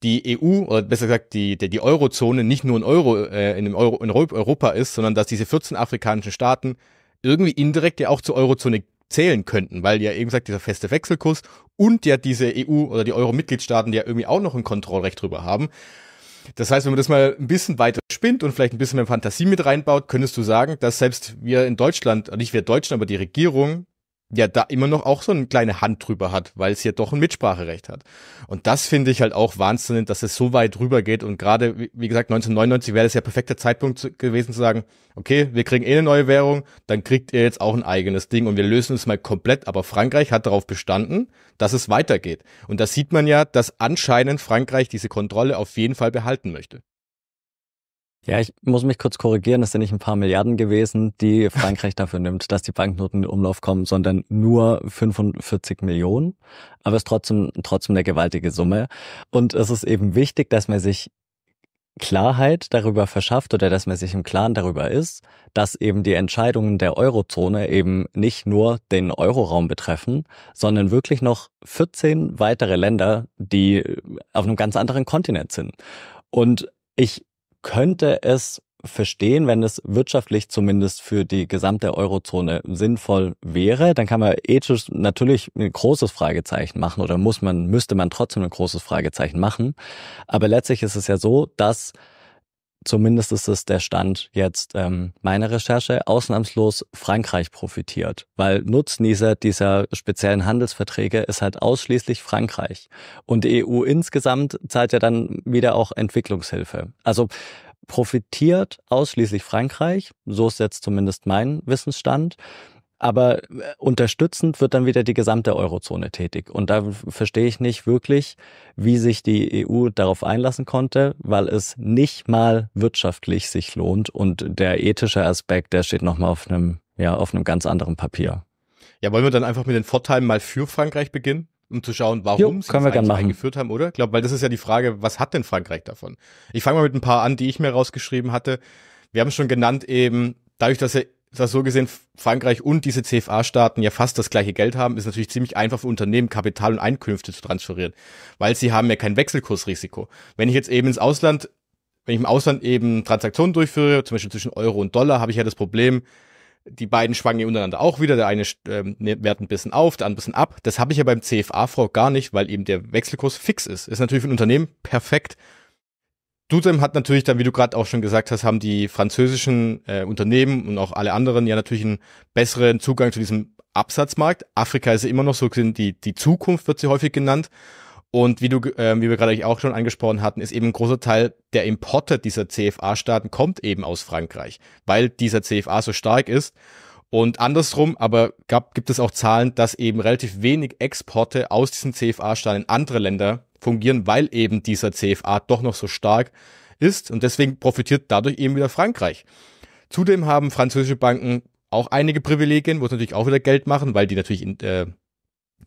Speaker 2: die EU oder besser gesagt die, die, die Eurozone nicht nur in, Euro, äh, in, dem Euro, in Europa ist, sondern dass diese 14 afrikanischen Staaten irgendwie indirekt ja auch zur Eurozone zählen könnten, weil ja eben gesagt dieser feste Wechselkurs und ja diese EU oder die Euro-Mitgliedstaaten ja irgendwie auch noch ein Kontrollrecht drüber haben. Das heißt, wenn man das mal ein bisschen weiter spinnt und vielleicht ein bisschen mehr Fantasie mit reinbaut, könntest du sagen, dass selbst wir in Deutschland, nicht wir Deutschen, aber die Regierung ja da immer noch auch so eine kleine Hand drüber hat, weil es ja doch ein Mitspracherecht hat. Und das finde ich halt auch wahnsinnig, dass es so weit rüber geht. Und gerade, wie gesagt, 1999 wäre das ja perfekter Zeitpunkt gewesen zu sagen, okay, wir kriegen eh eine neue Währung, dann kriegt ihr jetzt auch ein eigenes Ding und wir lösen es mal komplett. Aber Frankreich hat darauf bestanden, dass es weitergeht. Und da sieht man ja, dass anscheinend Frankreich diese Kontrolle auf jeden Fall behalten möchte.
Speaker 1: Ja, ich muss mich kurz korrigieren, es sind nicht ein paar Milliarden gewesen, die Frankreich dafür nimmt, dass die Banknoten in den Umlauf kommen, sondern nur 45 Millionen. Aber es ist trotzdem, trotzdem eine gewaltige Summe. Und es ist eben wichtig, dass man sich Klarheit darüber verschafft oder dass man sich im Klaren darüber ist, dass eben die Entscheidungen der Eurozone eben nicht nur den Euroraum betreffen, sondern wirklich noch 14 weitere Länder, die auf einem ganz anderen Kontinent sind. Und ich könnte es verstehen, wenn es wirtschaftlich zumindest für die gesamte Eurozone sinnvoll wäre, dann kann man ethisch natürlich ein großes Fragezeichen machen oder muss man, müsste man trotzdem ein großes Fragezeichen machen. Aber letztlich ist es ja so, dass zumindest ist es der Stand jetzt ähm, meiner Recherche, ausnahmslos Frankreich profitiert, weil Nutznießer dieser speziellen Handelsverträge ist halt ausschließlich Frankreich. Und die EU insgesamt zahlt ja dann wieder auch Entwicklungshilfe. Also profitiert ausschließlich Frankreich, so ist jetzt zumindest mein Wissensstand. Aber äh, unterstützend wird dann wieder die gesamte Eurozone tätig. Und da verstehe ich nicht wirklich, wie sich die EU darauf einlassen konnte, weil es nicht mal wirtschaftlich sich lohnt. Und der ethische Aspekt, der steht nochmal auf einem, ja, auf einem ganz anderen Papier.
Speaker 2: Ja, wollen wir dann einfach mit den Vorteilen mal für Frankreich beginnen? um zu schauen, warum jo, sie das eingeführt haben, oder? Ich glaube, weil das ist ja die Frage, was hat denn Frankreich davon? Ich fange mal mit ein paar an, die ich mir rausgeschrieben hatte. Wir haben schon genannt, eben dadurch, dass er ist so gesehen, Frankreich und diese CFA-Staaten ja fast das gleiche Geld haben, ist natürlich ziemlich einfach für Unternehmen, Kapital und Einkünfte zu transferieren, weil sie haben ja kein Wechselkursrisiko. Wenn ich jetzt eben ins Ausland, wenn ich im Ausland eben Transaktionen durchführe, zum Beispiel zwischen Euro und Dollar, habe ich ja das Problem, die beiden schwanken untereinander auch wieder. Der eine ähm, wert ein bisschen auf, der andere ein bisschen ab. Das habe ich ja beim CFA-Frau gar nicht, weil eben der Wechselkurs fix ist. Ist natürlich für ein Unternehmen perfekt. Zudem hat natürlich dann, wie du gerade auch schon gesagt hast, haben die französischen äh, Unternehmen und auch alle anderen ja natürlich einen besseren Zugang zu diesem Absatzmarkt. Afrika ist ja immer noch so gesehen, die, die Zukunft wird sie häufig genannt. Und wie du, äh, wie wir gerade auch schon angesprochen hatten, ist eben ein großer Teil der Importe dieser CFA-Staaten kommt eben aus Frankreich, weil dieser CFA so stark ist und andersrum, aber gab, gibt es auch Zahlen, dass eben relativ wenig Exporte aus diesen cfa stahl in andere Länder fungieren, weil eben dieser CFA doch noch so stark ist und deswegen profitiert dadurch eben wieder Frankreich. Zudem haben französische Banken auch einige Privilegien, wo sie natürlich auch wieder Geld machen, weil die natürlich in, äh,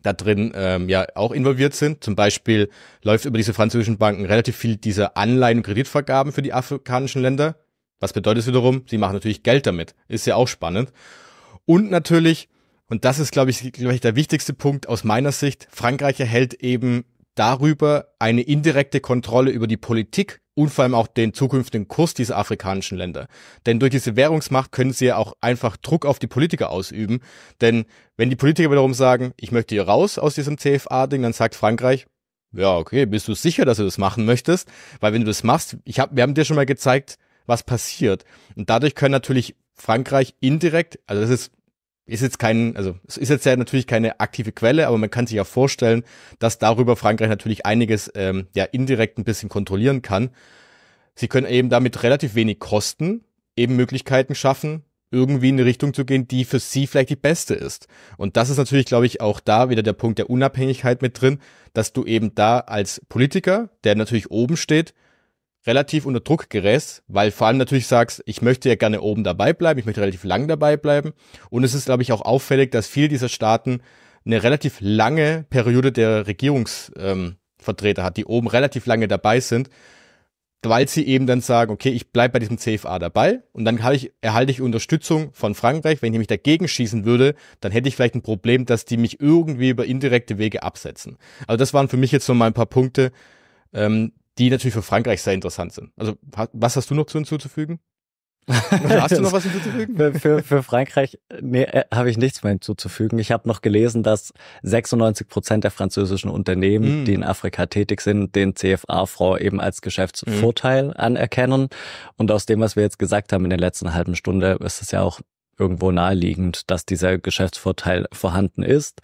Speaker 2: da drin ähm, ja auch involviert sind. Zum Beispiel läuft über diese französischen Banken relativ viel dieser Anleihen- und Kreditvergaben für die afrikanischen Länder. Was bedeutet es wiederum? Sie machen natürlich Geld damit. Ist ja auch spannend. Und natürlich, und das ist, glaube ich, glaub ich, der wichtigste Punkt aus meiner Sicht, Frankreich erhält eben darüber eine indirekte Kontrolle über die Politik und vor allem auch den zukünftigen Kurs dieser afrikanischen Länder. Denn durch diese Währungsmacht können sie ja auch einfach Druck auf die Politiker ausüben. Denn wenn die Politiker wiederum sagen, ich möchte hier raus aus diesem CFA-Ding, dann sagt Frankreich, ja, okay, bist du sicher, dass du das machen möchtest? Weil wenn du das machst, ich hab, wir haben dir schon mal gezeigt, was passiert. Und dadurch können natürlich Frankreich indirekt, also das ist ist jetzt kein, also es ist jetzt ja natürlich keine aktive Quelle, aber man kann sich ja vorstellen, dass darüber Frankreich natürlich einiges ähm, ja indirekt ein bisschen kontrollieren kann. Sie können eben damit relativ wenig kosten, eben Möglichkeiten schaffen, irgendwie in eine Richtung zu gehen, die für sie vielleicht die beste ist. Und das ist natürlich, glaube ich, auch da wieder der Punkt der Unabhängigkeit mit drin, dass du eben da als Politiker, der natürlich oben steht, relativ unter Druck gerätst, weil vor allem natürlich sagst, ich möchte ja gerne oben dabei bleiben, ich möchte relativ lang dabei bleiben. Und es ist, glaube ich, auch auffällig, dass viele dieser Staaten eine relativ lange Periode der Regierungsvertreter ähm, hat, die oben relativ lange dabei sind, weil sie eben dann sagen, okay, ich bleibe bei diesem CFA dabei und dann ich, erhalte ich Unterstützung von Frankreich. Wenn ich mich dagegen schießen würde, dann hätte ich vielleicht ein Problem, dass die mich irgendwie über indirekte Wege absetzen. Also das waren für mich jetzt nochmal ein paar Punkte, ähm, die natürlich für Frankreich sehr interessant sind. Also was hast du noch zu hinzuzufügen? Also, hast du noch was hinzuzufügen? für, für,
Speaker 1: Frankreich nee, äh, habe ich nichts mehr hinzuzufügen. Ich habe noch gelesen, dass 96 Prozent der französischen Unternehmen, mm. die in Afrika tätig sind, den CFA-Frau eben als mm. Geschäftsvorteil mm. anerkennen. Und aus dem, was wir jetzt gesagt haben in der letzten halben Stunde, ist es ja auch irgendwo naheliegend, dass dieser Geschäftsvorteil vorhanden ist.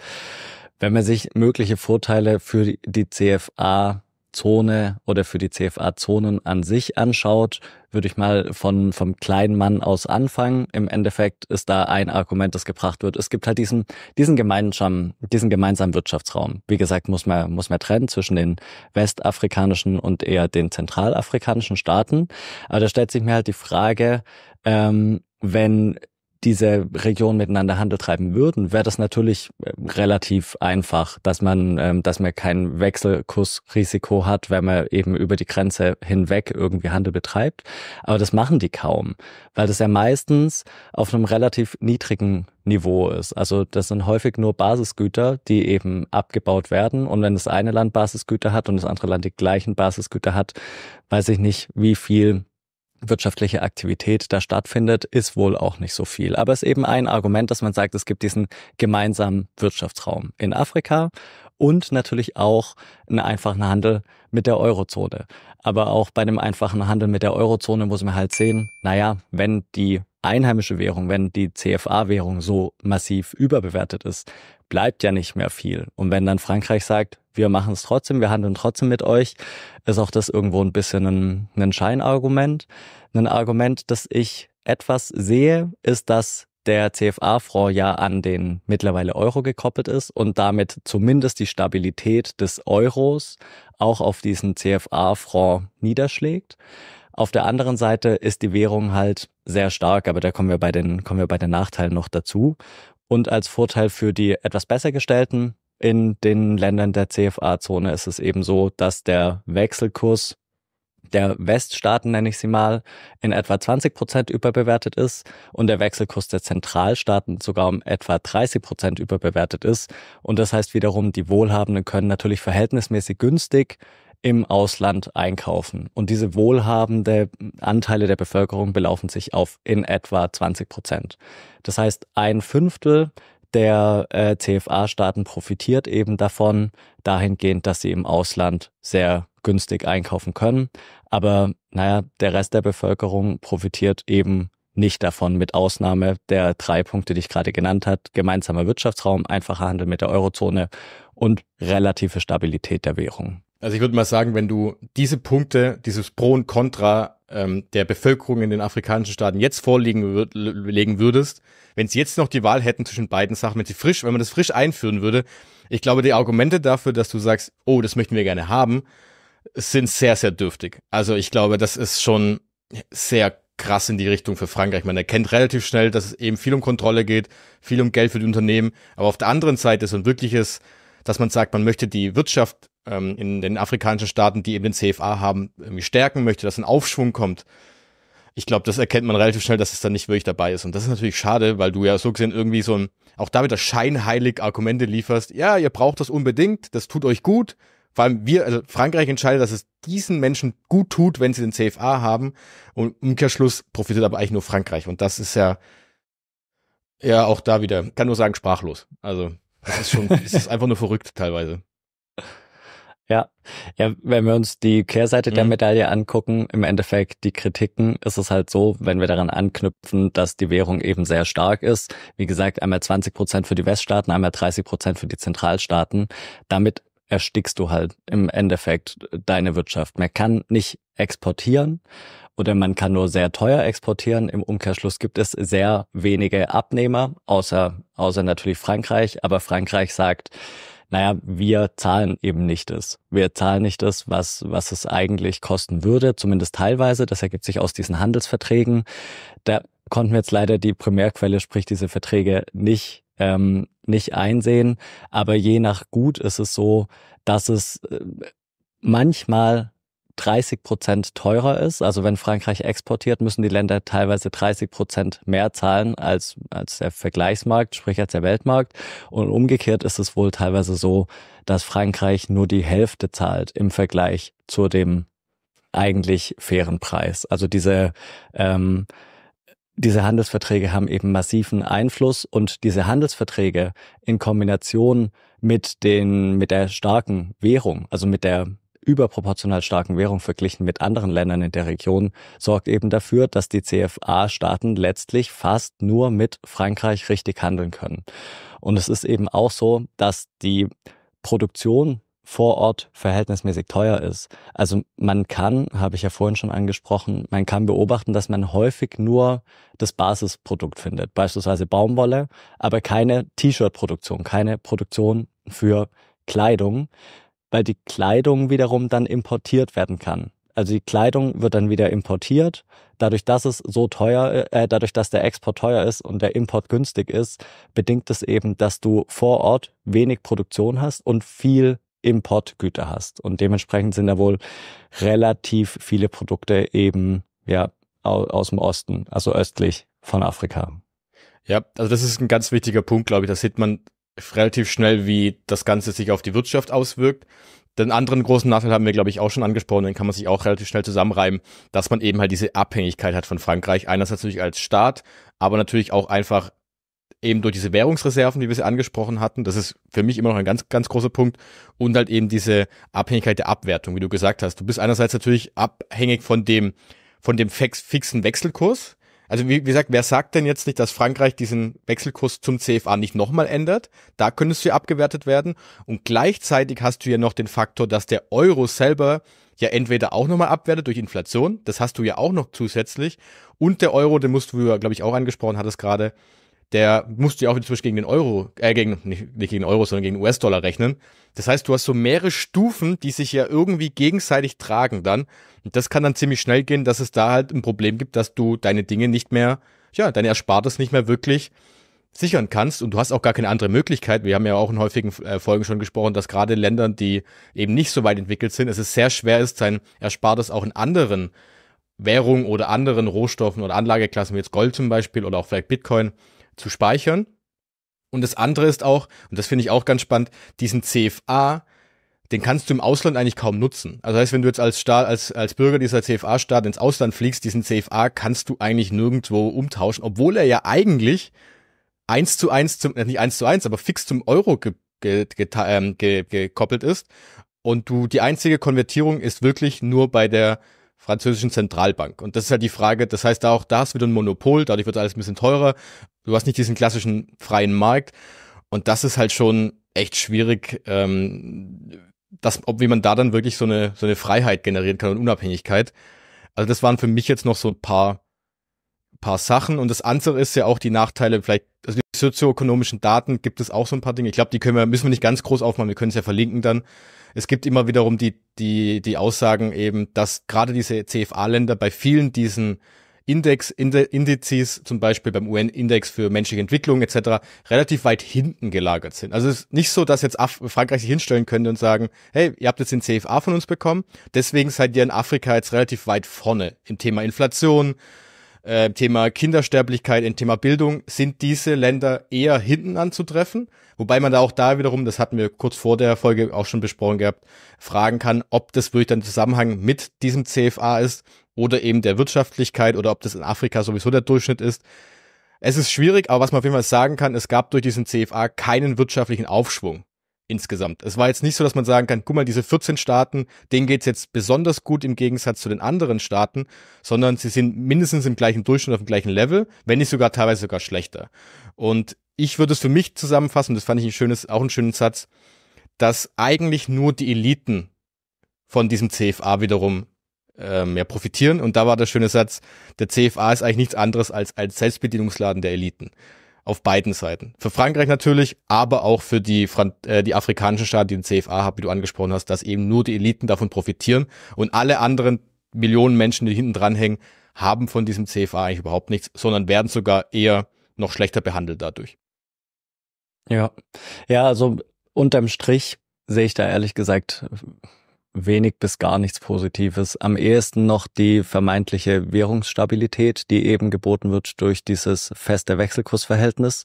Speaker 1: Wenn man sich mögliche Vorteile für die CFA Zone oder für die CFA-Zonen an sich anschaut, würde ich mal von, vom kleinen Mann aus anfangen. Im Endeffekt ist da ein Argument, das gebracht wird. Es gibt halt diesen, diesen gemeinsamen, diesen gemeinsamen Wirtschaftsraum. Wie gesagt, muss man, muss man trennen zwischen den westafrikanischen und eher den zentralafrikanischen Staaten. Aber da stellt sich mir halt die Frage, ähm, wenn diese Region miteinander Handel treiben würden, wäre das natürlich äh, relativ einfach, dass man, ähm, dass man kein Wechselkursrisiko hat, wenn man eben über die Grenze hinweg irgendwie Handel betreibt. Aber das machen die kaum, weil das ja meistens auf einem relativ niedrigen Niveau ist. Also das sind häufig nur Basisgüter, die eben abgebaut werden. Und wenn das eine Land Basisgüter hat und das andere Land die gleichen Basisgüter hat, weiß ich nicht, wie viel wirtschaftliche Aktivität da stattfindet, ist wohl auch nicht so viel. Aber es ist eben ein Argument, dass man sagt, es gibt diesen gemeinsamen Wirtschaftsraum in Afrika und natürlich auch einen einfachen Handel mit der Eurozone. Aber auch bei dem einfachen Handel mit der Eurozone muss man halt sehen, naja, wenn die einheimische Währung, wenn die CFA-Währung so massiv überbewertet ist, bleibt ja nicht mehr viel. Und wenn dann Frankreich sagt, wir machen es trotzdem, wir handeln trotzdem mit euch, ist auch das irgendwo ein bisschen ein, ein Scheinargument. Ein Argument, das ich etwas sehe, ist, dass der CFA-Fonds ja an den mittlerweile Euro gekoppelt ist und damit zumindest die Stabilität des Euros auch auf diesen CFA-Fonds niederschlägt. Auf der anderen Seite ist die Währung halt sehr stark, aber da kommen wir bei den, kommen wir bei den Nachteilen noch dazu. Und als Vorteil für die etwas besser gestellten in den Ländern der CFA-Zone ist es eben so, dass der Wechselkurs der Weststaaten, nenne ich sie mal, in etwa 20 Prozent überbewertet ist und der Wechselkurs der Zentralstaaten sogar um etwa 30 Prozent überbewertet ist. Und das heißt wiederum, die Wohlhabenden können natürlich verhältnismäßig günstig im Ausland einkaufen. Und diese wohlhabende Anteile der Bevölkerung belaufen sich auf in etwa 20 Prozent. Das heißt, ein Fünftel der äh, CFA-Staaten profitiert eben davon, dahingehend, dass sie im Ausland sehr günstig einkaufen können. Aber naja, der Rest der Bevölkerung profitiert eben nicht davon, mit Ausnahme der drei Punkte, die ich gerade genannt habe. Gemeinsamer Wirtschaftsraum, einfacher Handel mit der Eurozone und relative Stabilität der Währung.
Speaker 2: Also ich würde mal sagen, wenn du diese Punkte, dieses Pro und Contra ähm, der Bevölkerung in den afrikanischen Staaten jetzt vorlegen würd, legen würdest, wenn sie jetzt noch die Wahl hätten zwischen beiden Sachen, wenn sie frisch, wenn man das frisch einführen würde, ich glaube, die Argumente dafür, dass du sagst, oh, das möchten wir gerne haben, sind sehr, sehr dürftig. Also ich glaube, das ist schon sehr krass in die Richtung für Frankreich. Man erkennt relativ schnell, dass es eben viel um Kontrolle geht, viel um Geld für die Unternehmen, aber auf der anderen Seite so ein wirkliches, dass man sagt, man möchte die Wirtschaft ähm, in den afrikanischen Staaten, die eben den CFA haben, irgendwie stärken möchte, dass ein Aufschwung kommt. Ich glaube, das erkennt man relativ schnell, dass es dann nicht wirklich dabei ist. Und das ist natürlich schade, weil du ja so gesehen irgendwie so ein, auch da wieder scheinheilig Argumente lieferst. Ja, ihr braucht das unbedingt, das tut euch gut. Vor allem wir, also Frankreich entscheidet, dass es diesen Menschen gut tut, wenn sie den CFA haben. Und im Umkehrschluss profitiert aber eigentlich nur Frankreich. Und das ist ja, ja, auch da wieder, kann nur sagen, sprachlos. Also, das ist schon, es ist einfach nur verrückt teilweise.
Speaker 1: Ja. ja, wenn wir uns die Kehrseite mhm. der Medaille angucken, im Endeffekt die Kritiken, ist es halt so, wenn wir daran anknüpfen, dass die Währung eben sehr stark ist. Wie gesagt, einmal 20 Prozent für die Weststaaten, einmal 30 Prozent für die Zentralstaaten. Damit erstickst du halt im Endeffekt deine Wirtschaft. Man kann nicht exportieren oder man kann nur sehr teuer exportieren. Im Umkehrschluss gibt es sehr wenige Abnehmer, außer, außer natürlich Frankreich. Aber Frankreich sagt, naja, wir zahlen eben nicht das. Wir zahlen nicht das, was, was es eigentlich kosten würde, zumindest teilweise. Das ergibt sich aus diesen Handelsverträgen. Da konnten wir jetzt leider die Primärquelle, sprich diese Verträge, nicht ähm, nicht einsehen. Aber je nach Gut ist es so, dass es äh, manchmal 30 Prozent teurer ist. Also wenn Frankreich exportiert, müssen die Länder teilweise 30 Prozent mehr zahlen als, als der Vergleichsmarkt, sprich als der Weltmarkt. Und umgekehrt ist es wohl teilweise so, dass Frankreich nur die Hälfte zahlt im Vergleich zu dem eigentlich fairen Preis. Also diese, ähm, diese Handelsverträge haben eben massiven Einfluss und diese Handelsverträge in Kombination mit den, mit der starken Währung, also mit der überproportional starken Währung verglichen mit anderen Ländern in der Region sorgt eben dafür, dass die CFA-Staaten letztlich fast nur mit Frankreich richtig handeln können. Und es ist eben auch so, dass die Produktion vor Ort verhältnismäßig teuer ist. Also man kann, habe ich ja vorhin schon angesprochen, man kann beobachten, dass man häufig nur das Basisprodukt findet, beispielsweise Baumwolle, aber keine T-Shirt-Produktion, keine Produktion für Kleidung, weil die Kleidung wiederum dann importiert werden kann. Also die Kleidung wird dann wieder importiert. Dadurch, dass es so teuer, äh, dadurch, dass der Export teuer ist und der Import günstig ist, bedingt es eben, dass du vor Ort wenig Produktion hast und viel Importgüter hast. Und dementsprechend sind da wohl relativ viele Produkte eben ja aus dem Osten, also östlich von Afrika.
Speaker 2: Ja, also das ist ein ganz wichtiger Punkt, glaube ich. Da sieht man, relativ schnell, wie das Ganze sich auf die Wirtschaft auswirkt. Den anderen großen Nachteil haben wir, glaube ich, auch schon angesprochen, den kann man sich auch relativ schnell zusammenreimen, dass man eben halt diese Abhängigkeit hat von Frankreich. Einerseits natürlich als Staat, aber natürlich auch einfach eben durch diese Währungsreserven, die wir sie angesprochen hatten. Das ist für mich immer noch ein ganz, ganz großer Punkt. Und halt eben diese Abhängigkeit der Abwertung, wie du gesagt hast. Du bist einerseits natürlich abhängig von dem, von dem fixen Wechselkurs, also wie, wie gesagt, wer sagt denn jetzt nicht, dass Frankreich diesen Wechselkurs zum CFA nicht nochmal ändert? Da könntest du ja abgewertet werden. Und gleichzeitig hast du ja noch den Faktor, dass der Euro selber ja entweder auch nochmal abwertet durch Inflation, das hast du ja auch noch zusätzlich. Und der Euro, den musst du ja, glaube ich, auch angesprochen hattest gerade, der musst du ja auch inzwischen gegen den Euro, äh, gegen, nicht, nicht gegen den Euro, sondern gegen US-Dollar rechnen. Das heißt, du hast so mehrere Stufen, die sich ja irgendwie gegenseitig tragen dann. Und das kann dann ziemlich schnell gehen, dass es da halt ein Problem gibt, dass du deine Dinge nicht mehr, ja, deine Erspartes nicht mehr wirklich sichern kannst und du hast auch gar keine andere Möglichkeit. Wir haben ja auch in häufigen äh, Folgen schon gesprochen, dass gerade in Ländern, die eben nicht so weit entwickelt sind, es ist sehr schwer ist, sein Erspartes auch in anderen Währungen oder anderen Rohstoffen oder Anlageklassen, wie jetzt Gold zum Beispiel oder auch vielleicht Bitcoin, zu speichern. Und das andere ist auch, und das finde ich auch ganz spannend, diesen CFA, den kannst du im Ausland eigentlich kaum nutzen. Also das heißt, wenn du jetzt als Staat, als, als Bürger dieser CFA-Staat ins Ausland fliegst, diesen CFA kannst du eigentlich nirgendwo umtauschen, obwohl er ja eigentlich eins zu eins zum, äh, nicht eins zu eins, aber fix zum Euro ge, ge, ähm, ge, gekoppelt ist. Und du, die einzige Konvertierung ist wirklich nur bei der französischen Zentralbank. Und das ist halt die Frage, das heißt, da auch da hast du wieder ein Monopol, dadurch wird alles ein bisschen teurer. Du hast nicht diesen klassischen freien Markt. Und das ist halt schon echt schwierig, ähm, das, ob wie man da dann wirklich so eine, so eine Freiheit generieren kann und Unabhängigkeit. Also das waren für mich jetzt noch so ein paar, paar Sachen. Und das andere ist ja auch die Nachteile, vielleicht, also die sozioökonomischen Daten gibt es auch so ein paar Dinge. Ich glaube, die können wir, müssen wir nicht ganz groß aufmachen, wir können es ja verlinken dann. Es gibt immer wiederum die, die, die Aussagen eben, dass gerade diese CFA-Länder bei vielen diesen Index, Indizes, zum Beispiel beim UN-Index für menschliche Entwicklung etc., relativ weit hinten gelagert sind. Also es ist nicht so, dass jetzt Af Frankreich sich hinstellen könnte und sagen, hey, ihr habt jetzt den CFA von uns bekommen, deswegen seid ihr in Afrika jetzt relativ weit vorne im Thema Inflation, äh, Thema Kindersterblichkeit, in Thema Bildung sind diese Länder eher hinten anzutreffen. Wobei man da auch da wiederum, das hatten wir kurz vor der Folge auch schon besprochen gehabt, fragen kann, ob das wirklich dann Zusammenhang mit diesem CFA ist oder eben der Wirtschaftlichkeit oder ob das in Afrika sowieso der Durchschnitt ist. Es ist schwierig, aber was man auf jeden Fall sagen kann, es gab durch diesen CFA keinen wirtschaftlichen Aufschwung insgesamt. Es war jetzt nicht so, dass man sagen kann, guck mal, diese 14 Staaten, denen geht es jetzt besonders gut im Gegensatz zu den anderen Staaten, sondern sie sind mindestens im gleichen Durchschnitt auf dem gleichen Level, wenn nicht sogar teilweise sogar schlechter. Und ich würde es für mich zusammenfassen, das fand ich ein schönes, auch einen schönen Satz, dass eigentlich nur die Eliten von diesem CFA wiederum äh, mehr profitieren. Und da war der schöne Satz, der CFA ist eigentlich nichts anderes als als Selbstbedienungsladen der Eliten auf beiden Seiten. Für Frankreich natürlich, aber auch für die, Fran äh, die afrikanischen Staaten, die den CFA haben, wie du angesprochen hast, dass eben nur die Eliten davon profitieren und alle anderen Millionen Menschen, die hinten dranhängen, haben von diesem CFA eigentlich überhaupt nichts, sondern werden sogar eher noch schlechter behandelt dadurch.
Speaker 1: Ja, ja, also unterm Strich sehe ich da ehrlich gesagt wenig bis gar nichts Positives. Am ehesten noch die vermeintliche Währungsstabilität, die eben geboten wird durch dieses feste Wechselkursverhältnis.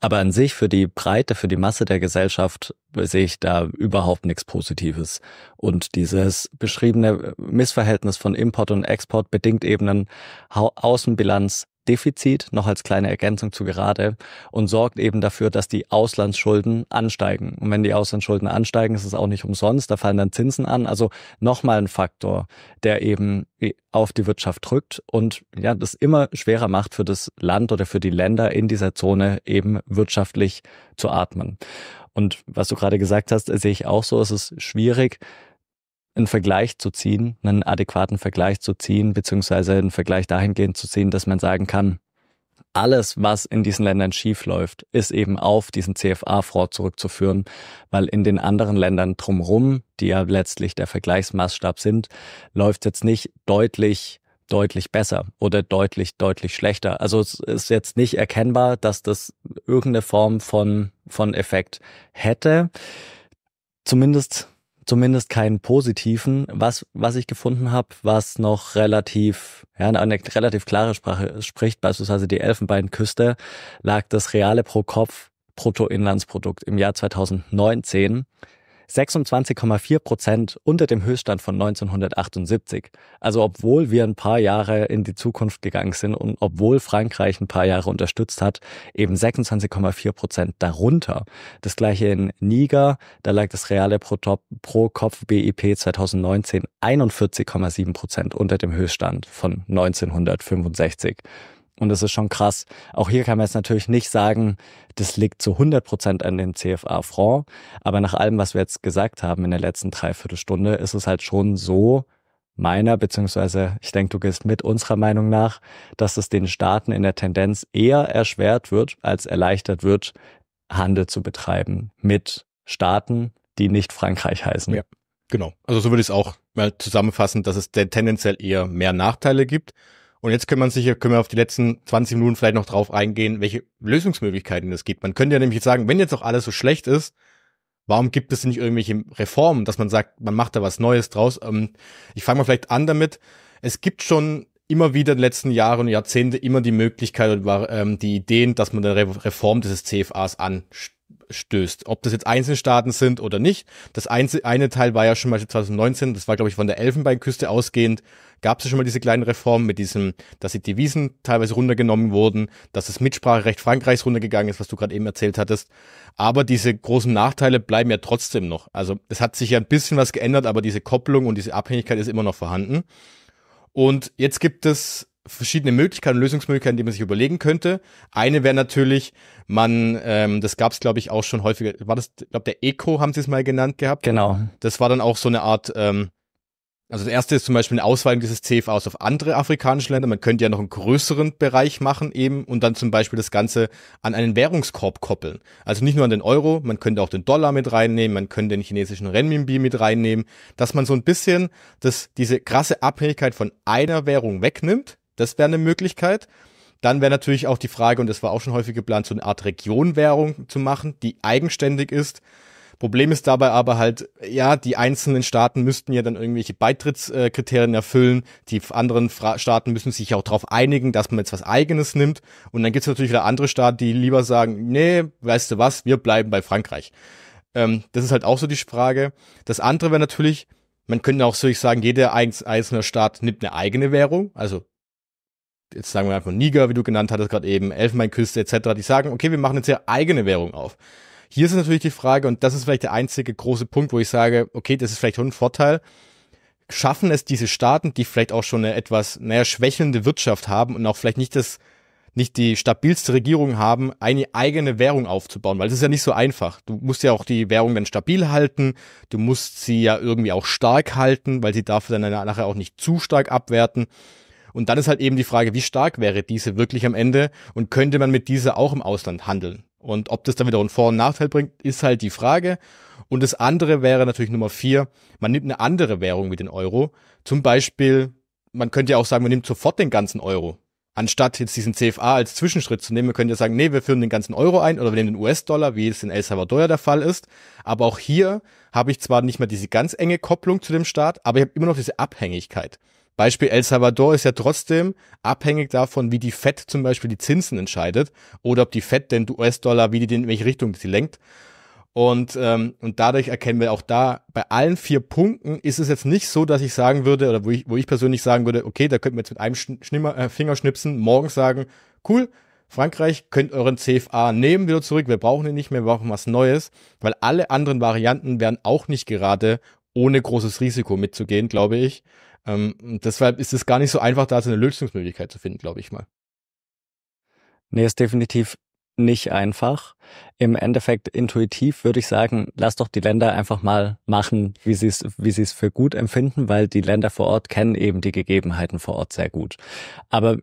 Speaker 1: Aber an sich für die Breite, für die Masse der Gesellschaft sehe ich da überhaupt nichts Positives. Und dieses beschriebene Missverhältnis von Import und Export bedingt eben einen Außenbilanz, Defizit, noch als kleine Ergänzung zu gerade, und sorgt eben dafür, dass die Auslandsschulden ansteigen. Und wenn die Auslandsschulden ansteigen, ist es auch nicht umsonst, da fallen dann Zinsen an. Also nochmal ein Faktor, der eben auf die Wirtschaft drückt und ja, das immer schwerer macht für das Land oder für die Länder in dieser Zone eben wirtschaftlich zu atmen. Und was du gerade gesagt hast, sehe ich auch so, es ist schwierig, einen Vergleich zu ziehen, einen adäquaten Vergleich zu ziehen, beziehungsweise einen Vergleich dahingehend zu ziehen, dass man sagen kann, alles, was in diesen Ländern schiefläuft, ist eben auf diesen CFA-Fraud zurückzuführen, weil in den anderen Ländern drumherum, die ja letztlich der Vergleichsmaßstab sind, läuft jetzt nicht deutlich deutlich besser oder deutlich, deutlich schlechter. Also es ist jetzt nicht erkennbar, dass das irgendeine Form von, von Effekt hätte. Zumindest zumindest keinen positiven. Was, was ich gefunden habe, was noch relativ, ja, eine, relativ klare Sprache spricht, beispielsweise die Elfenbeinküste, lag das reale pro Kopf Bruttoinlandsprodukt im Jahr 2019 26,4 Prozent unter dem Höchststand von 1978. Also obwohl wir ein paar Jahre in die Zukunft gegangen sind und obwohl Frankreich ein paar Jahre unterstützt hat, eben 26,4 Prozent darunter. Das gleiche in Niger, da lag das reale Pro-Kopf-BIP 2019 41,7 Prozent unter dem Höchststand von 1965. Und das ist schon krass. Auch hier kann man jetzt natürlich nicht sagen, das liegt zu 100 Prozent an dem CFA-Front. Aber nach allem, was wir jetzt gesagt haben in der letzten Dreiviertelstunde, ist es halt schon so, meiner, beziehungsweise ich denke, du gehst mit unserer Meinung nach, dass es den Staaten in der Tendenz eher erschwert wird, als erleichtert wird, Handel zu betreiben mit Staaten, die nicht Frankreich heißen. Ja, genau.
Speaker 2: Also so würde ich es auch mal zusammenfassen, dass es tendenziell eher mehr Nachteile gibt. Und jetzt können wir sicher, können wir auf die letzten 20 Minuten vielleicht noch drauf eingehen, welche Lösungsmöglichkeiten es gibt. Man könnte ja nämlich jetzt sagen, wenn jetzt auch alles so schlecht ist, warum gibt es nicht irgendwelche Reformen, dass man sagt, man macht da was Neues draus? Ähm, ich fange mal vielleicht an damit. Es gibt schon immer wieder in den letzten Jahren und Jahrzehnten immer die Möglichkeit und ähm, die Ideen, dass man eine Reform dieses CFAs anstrebt stößt. Ob das jetzt Einzelstaaten sind oder nicht. Das einzel eine Teil war ja schon mal 2019, das war, glaube ich, von der Elfenbeinküste ausgehend, gab es ja schon mal diese kleinen Reformen mit diesem, dass die Devisen teilweise runtergenommen wurden, dass das Mitspracherecht Frankreichs runtergegangen ist, was du gerade eben erzählt hattest. Aber diese großen Nachteile bleiben ja trotzdem noch. Also es hat sich ja ein bisschen was geändert, aber diese Kopplung und diese Abhängigkeit ist immer noch vorhanden. Und jetzt gibt es verschiedene Möglichkeiten, Lösungsmöglichkeiten, die man sich überlegen könnte. Eine wäre natürlich, man, ähm, das gab es, glaube ich, auch schon häufiger, war das, glaube der Eco, haben sie es mal genannt gehabt. Genau. Das war dann auch so eine Art, ähm, also das erste ist zum Beispiel eine Ausweitung dieses CFAs auf andere afrikanische Länder. Man könnte ja noch einen größeren Bereich machen eben und dann zum Beispiel das Ganze an einen Währungskorb koppeln. Also nicht nur an den Euro, man könnte auch den Dollar mit reinnehmen, man könnte den chinesischen Renminbi mit reinnehmen, dass man so ein bisschen das, diese krasse Abhängigkeit von einer Währung wegnimmt das wäre eine Möglichkeit. Dann wäre natürlich auch die Frage, und das war auch schon häufig geplant, so eine Art Regionwährung zu machen, die eigenständig ist. Problem ist dabei aber halt, ja, die einzelnen Staaten müssten ja dann irgendwelche Beitrittskriterien erfüllen. Die anderen Fra Staaten müssen sich auch darauf einigen, dass man jetzt was Eigenes nimmt. Und dann gibt es natürlich wieder andere Staaten, die lieber sagen, nee, weißt du was, wir bleiben bei Frankreich. Ähm, das ist halt auch so die Frage. Das andere wäre natürlich, man könnte auch so ich sagen, jeder einzelne Staat nimmt eine eigene Währung, also jetzt sagen wir einfach Niger, wie du genannt hattest gerade eben, Elfenbeinküste etc., die sagen, okay, wir machen jetzt ja eigene Währung auf. Hier ist natürlich die Frage, und das ist vielleicht der einzige große Punkt, wo ich sage, okay, das ist vielleicht schon ein Vorteil. Schaffen es diese Staaten, die vielleicht auch schon eine etwas, naja, schwächelnde Wirtschaft haben und auch vielleicht nicht das, nicht die stabilste Regierung haben, eine eigene Währung aufzubauen, weil es ist ja nicht so einfach. Du musst ja auch die Währung dann stabil halten, du musst sie ja irgendwie auch stark halten, weil sie dafür dann nachher auch nicht zu stark abwerten. Und dann ist halt eben die Frage, wie stark wäre diese wirklich am Ende und könnte man mit dieser auch im Ausland handeln? Und ob das dann wieder einen Vor- und Nachteil bringt, ist halt die Frage. Und das andere wäre natürlich Nummer vier, man nimmt eine andere Währung wie den Euro. Zum Beispiel, man könnte ja auch sagen, man nimmt sofort den ganzen Euro. Anstatt jetzt diesen CFA als Zwischenschritt zu nehmen, wir können ja sagen, nee, wir führen den ganzen Euro ein oder wir nehmen den US-Dollar, wie es in El Salvador der Fall ist. Aber auch hier habe ich zwar nicht mehr diese ganz enge Kopplung zu dem Staat, aber ich habe immer noch diese Abhängigkeit. Beispiel El Salvador ist ja trotzdem abhängig davon, wie die FED zum Beispiel die Zinsen entscheidet oder ob die FED den US-Dollar, wie die den, in welche Richtung sie lenkt. Und, ähm, und dadurch erkennen wir auch da, bei allen vier Punkten ist es jetzt nicht so, dass ich sagen würde, oder wo ich, wo ich persönlich sagen würde, okay, da könnten wir jetzt mit einem Schnimmer, äh, Fingerschnipsen morgen sagen, cool, Frankreich könnt euren CFA nehmen wieder zurück, wir brauchen ihn nicht mehr, wir brauchen was Neues, weil alle anderen Varianten wären auch nicht gerade ohne großes Risiko mitzugehen, glaube ich. Ähm, deshalb ist es gar nicht so einfach, da so eine Lösungsmöglichkeit zu finden, glaube ich mal.
Speaker 1: Nee, ist definitiv nicht einfach. Im Endeffekt intuitiv würde ich sagen, lass doch die Länder einfach mal machen, wie sie es, wie sie es für gut empfinden, weil die Länder vor Ort kennen eben die Gegebenheiten vor Ort sehr gut. Aber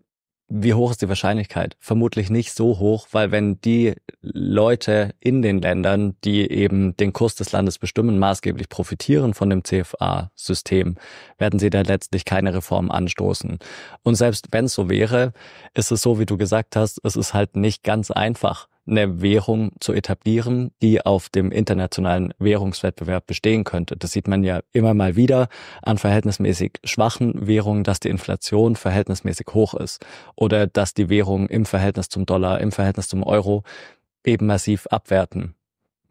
Speaker 1: wie hoch ist die Wahrscheinlichkeit? Vermutlich nicht so hoch, weil wenn die Leute in den Ländern, die eben den Kurs des Landes bestimmen, maßgeblich profitieren von dem CFA-System, werden sie da letztlich keine Reformen anstoßen. Und selbst wenn es so wäre, ist es so, wie du gesagt hast, es ist halt nicht ganz einfach eine Währung zu etablieren, die auf dem internationalen Währungswettbewerb bestehen könnte. Das sieht man ja immer mal wieder an verhältnismäßig schwachen Währungen, dass die Inflation verhältnismäßig hoch ist oder dass die Währungen im Verhältnis zum Dollar, im Verhältnis zum Euro eben massiv abwerten.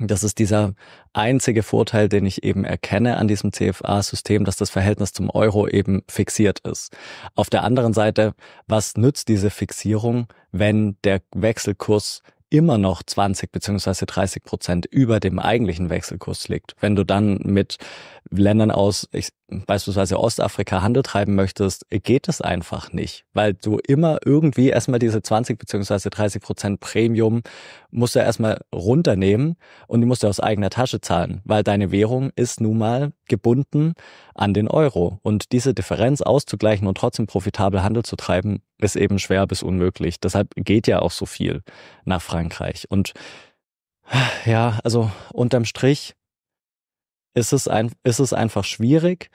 Speaker 1: Das ist dieser einzige Vorteil, den ich eben erkenne an diesem CFA-System, dass das Verhältnis zum Euro eben fixiert ist. Auf der anderen Seite, was nützt diese Fixierung, wenn der Wechselkurs immer noch 20 beziehungsweise 30 Prozent über dem eigentlichen Wechselkurs liegt. Wenn du dann mit Ländern aus, ich beispielsweise Ostafrika Handel treiben möchtest, geht es einfach nicht, weil du immer irgendwie erstmal diese 20 beziehungsweise 30 Prozent Premium musst du erstmal runternehmen und die musst du aus eigener Tasche zahlen, weil deine Währung ist nun mal gebunden an den Euro. Und diese Differenz auszugleichen und trotzdem profitabel Handel zu treiben, ist eben schwer bis unmöglich. Deshalb geht ja auch so viel nach Frankreich. Und ja, also unterm Strich ist es, ein, ist es einfach schwierig.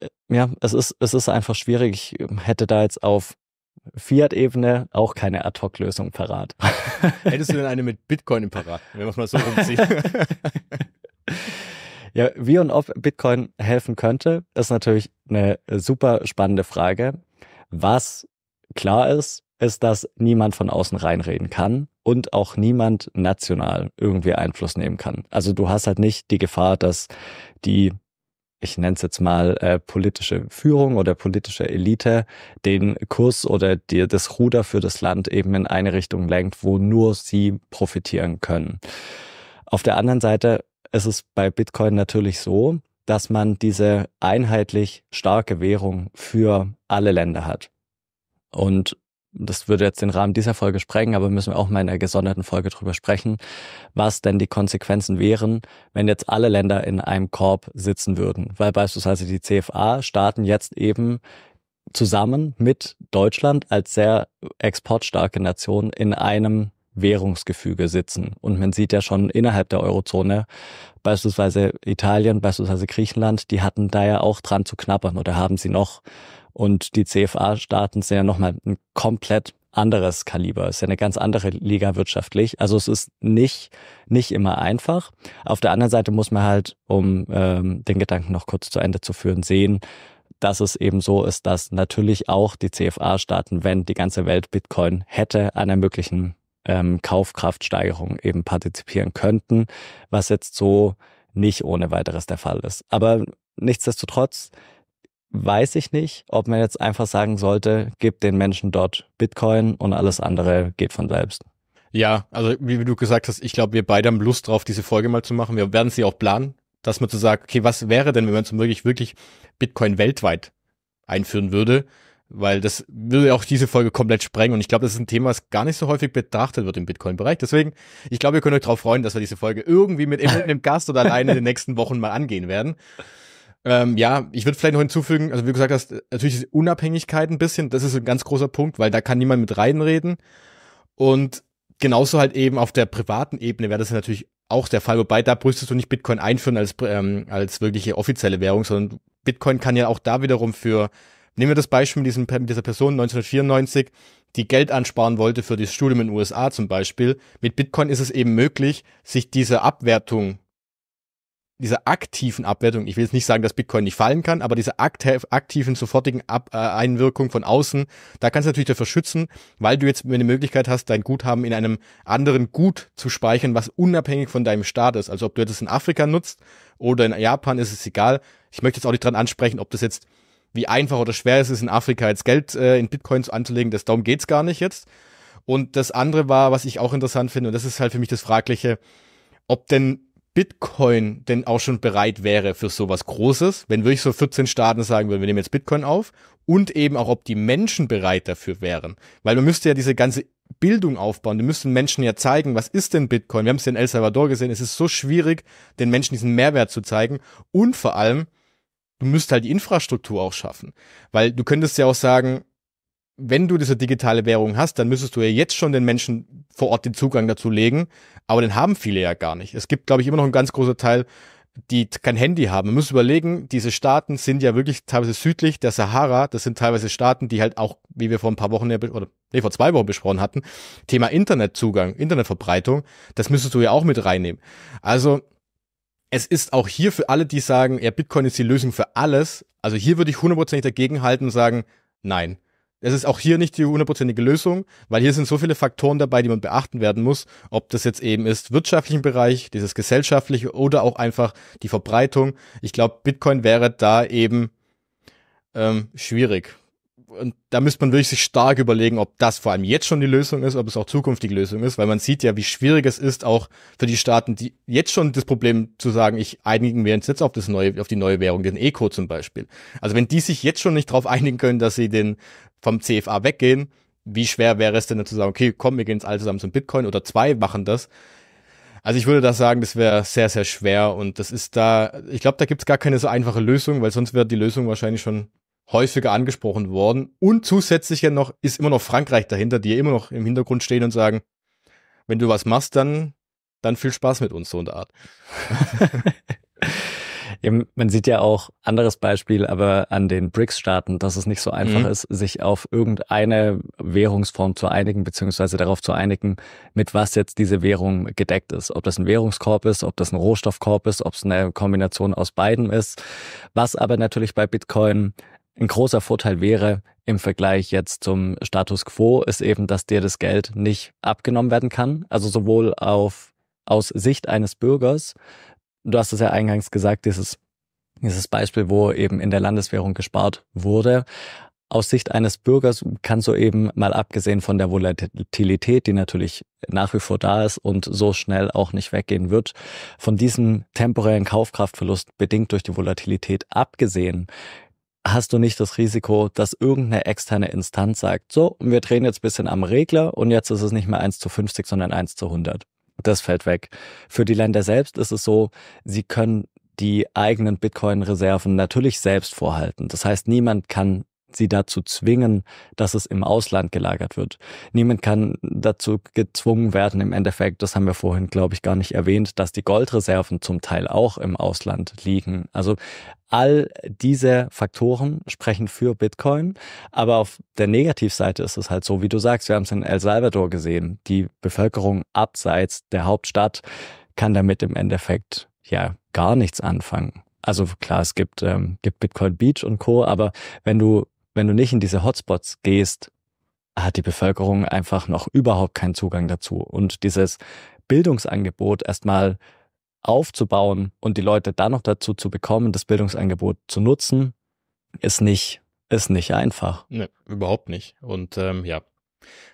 Speaker 1: Äh, ja, es ist, es ist einfach schwierig. Ich ähm, hätte da jetzt auf Fiat-Ebene auch keine Ad-Hoc-Lösung parat.
Speaker 2: Hättest du denn eine mit Bitcoin im Parat, wenn man es mal so rumzieht?
Speaker 1: ja, wie und ob Bitcoin helfen könnte, ist natürlich eine super spannende Frage. Was klar ist, ist, dass niemand von außen reinreden kann und auch niemand national irgendwie Einfluss nehmen kann. Also du hast halt nicht die Gefahr, dass die ich nenne es jetzt mal äh, politische Führung oder politische Elite, den Kurs oder die, das Ruder für das Land eben in eine Richtung lenkt, wo nur sie profitieren können. Auf der anderen Seite ist es bei Bitcoin natürlich so, dass man diese einheitlich starke Währung für alle Länder hat. Und das würde jetzt den Rahmen dieser Folge sprengen, aber müssen wir auch mal in einer gesonderten Folge drüber sprechen, was denn die Konsequenzen wären, wenn jetzt alle Länder in einem Korb sitzen würden. Weil beispielsweise die CFA starten jetzt eben zusammen mit Deutschland als sehr exportstarke Nation in einem Währungsgefüge sitzen. Und man sieht ja schon innerhalb der Eurozone, beispielsweise Italien, beispielsweise Griechenland, die hatten da ja auch dran zu knabbern oder haben sie noch und die CFA-Staaten sind ja nochmal ein komplett anderes Kaliber. Ist ja eine ganz andere Liga wirtschaftlich. Also es ist nicht, nicht immer einfach. Auf der anderen Seite muss man halt, um ähm, den Gedanken noch kurz zu Ende zu führen, sehen, dass es eben so ist, dass natürlich auch die CFA-Staaten, wenn die ganze Welt Bitcoin hätte, an einer möglichen ähm, Kaufkraftsteigerung eben partizipieren könnten, was jetzt so nicht ohne weiteres der Fall ist. Aber nichtsdestotrotz weiß ich nicht, ob man jetzt einfach sagen sollte, gibt den Menschen dort Bitcoin und alles andere geht von selbst.
Speaker 2: Ja, also wie du gesagt hast, ich glaube, wir beide haben Lust drauf, diese Folge mal zu machen. Wir werden sie auch planen, dass man zu so sagen, okay, was wäre denn, wenn man zum wirklich, wirklich Bitcoin weltweit einführen würde? Weil das würde auch diese Folge komplett sprengen. Und ich glaube, das ist ein Thema, was gar nicht so häufig betrachtet wird im Bitcoin-Bereich. Deswegen, ich glaube, ihr könnt euch darauf freuen, dass wir diese Folge irgendwie mit einem Gast oder alleine in den nächsten Wochen mal angehen werden. Ähm, ja, ich würde vielleicht noch hinzufügen, also wie du gesagt hast, natürlich ist Unabhängigkeit ein bisschen, das ist ein ganz großer Punkt, weil da kann niemand mit reinreden. Und genauso halt eben auf der privaten Ebene wäre das natürlich auch der Fall, wobei da brüstest du nicht Bitcoin einführen als, ähm, als wirkliche offizielle Währung, sondern Bitcoin kann ja auch da wiederum für, nehmen wir das Beispiel mit, diesem, mit dieser Person 1994, die Geld ansparen wollte für das Studium in den USA zum Beispiel. Mit Bitcoin ist es eben möglich, sich diese Abwertung dieser aktiven Abwertung, ich will jetzt nicht sagen, dass Bitcoin nicht fallen kann, aber diese aktiven, sofortigen Ab äh, Einwirkung von außen, da kannst du natürlich dafür schützen, weil du jetzt eine Möglichkeit hast, dein Guthaben in einem anderen Gut zu speichern, was unabhängig von deinem Staat ist. Also ob du das in Afrika nutzt oder in Japan, ist es egal. Ich möchte jetzt auch nicht dran ansprechen, ob das jetzt, wie einfach oder schwer es ist, in Afrika jetzt Geld äh, in Bitcoins anzulegen, das, darum geht's gar nicht jetzt. Und das andere war, was ich auch interessant finde, und das ist halt für mich das Fragliche, ob denn Bitcoin denn auch schon bereit wäre für sowas Großes, wenn wirklich so 14 Staaten sagen würden, wir nehmen jetzt Bitcoin auf und eben auch, ob die Menschen bereit dafür wären. Weil man müsste ja diese ganze Bildung aufbauen, wir müssten Menschen ja zeigen, was ist denn Bitcoin? Wir haben es ja in El Salvador gesehen, es ist so schwierig, den Menschen diesen Mehrwert zu zeigen und vor allem, du müsst halt die Infrastruktur auch schaffen. Weil du könntest ja auch sagen, wenn du diese digitale Währung hast, dann müsstest du ja jetzt schon den Menschen vor Ort den Zugang dazu legen, aber den haben viele ja gar nicht. Es gibt, glaube ich, immer noch einen ganz großen Teil, die kein Handy haben. Man muss überlegen, diese Staaten sind ja wirklich teilweise südlich der Sahara. Das sind teilweise Staaten, die halt auch, wie wir vor ein paar Wochen oder nee, vor zwei Wochen besprochen hatten, Thema Internetzugang, Internetverbreitung, das müsstest du ja auch mit reinnehmen. Also es ist auch hier für alle, die sagen, ja, Bitcoin ist die Lösung für alles. Also hier würde ich hundertprozentig dagegen halten und sagen, nein es ist auch hier nicht die hundertprozentige Lösung, weil hier sind so viele Faktoren dabei, die man beachten werden muss, ob das jetzt eben ist wirtschaftlichen Bereich, dieses gesellschaftliche oder auch einfach die Verbreitung. Ich glaube, Bitcoin wäre da eben ähm, schwierig. Und da müsste man wirklich sich stark überlegen, ob das vor allem jetzt schon die Lösung ist, ob es auch zukünftige Lösung ist, weil man sieht ja, wie schwierig es ist, auch für die Staaten, die jetzt schon das Problem zu sagen, ich einigen wir uns jetzt auf das neue, auf die neue Währung, den Eco zum Beispiel. Also wenn die sich jetzt schon nicht darauf einigen können, dass sie den vom CFA weggehen, wie schwer wäre es denn dann zu sagen, okay, komm, wir gehen jetzt alle zusammen zum Bitcoin oder zwei machen das. Also ich würde das sagen, das wäre sehr, sehr schwer und das ist da, ich glaube, da gibt es gar keine so einfache Lösung, weil sonst wäre die Lösung wahrscheinlich schon häufiger angesprochen worden. Und zusätzlich ja noch ist immer noch Frankreich dahinter, die ja immer noch im Hintergrund stehen und sagen, wenn du was machst, dann, dann viel Spaß mit uns, so eine Art.
Speaker 1: Eben, man sieht ja auch, anderes Beispiel, aber an den BRICS-Staaten, dass es nicht so einfach mhm. ist, sich auf irgendeine Währungsform zu einigen, beziehungsweise darauf zu einigen, mit was jetzt diese Währung gedeckt ist. Ob das ein Währungskorb ist, ob das ein Rohstoffkorb ist, ob es eine Kombination aus beiden ist. Was aber natürlich bei Bitcoin ein großer Vorteil wäre im Vergleich jetzt zum Status quo, ist eben, dass dir das Geld nicht abgenommen werden kann. Also sowohl auf aus Sicht eines Bürgers Du hast es ja eingangs gesagt, dieses, dieses Beispiel, wo eben in der Landeswährung gespart wurde. Aus Sicht eines Bürgers kannst du eben mal abgesehen von der Volatilität, die natürlich nach wie vor da ist und so schnell auch nicht weggehen wird, von diesem temporären Kaufkraftverlust bedingt durch die Volatilität abgesehen, hast du nicht das Risiko, dass irgendeine externe Instanz sagt, so, wir drehen jetzt bisschen am Regler und jetzt ist es nicht mehr 1 zu 50, sondern 1 zu 100. Das fällt weg. Für die Länder selbst ist es so, sie können die eigenen Bitcoin-Reserven natürlich selbst vorhalten. Das heißt, niemand kann sie dazu zwingen, dass es im Ausland gelagert wird. Niemand kann dazu gezwungen werden, im Endeffekt, das haben wir vorhin, glaube ich, gar nicht erwähnt, dass die Goldreserven zum Teil auch im Ausland liegen. Also all diese Faktoren sprechen für Bitcoin, aber auf der Negativseite ist es halt so, wie du sagst, wir haben es in El Salvador gesehen, die Bevölkerung abseits der Hauptstadt kann damit im Endeffekt ja gar nichts anfangen also klar, es gibt, ähm, gibt Bitcoin Beach und Co., aber wenn du wenn du nicht in diese Hotspots gehst, hat die Bevölkerung einfach noch überhaupt keinen Zugang dazu. Und dieses Bildungsangebot erstmal aufzubauen und die Leute dann noch dazu zu bekommen, das Bildungsangebot zu nutzen, ist nicht, ist nicht einfach.
Speaker 2: Nee, überhaupt nicht. Und ähm, ja.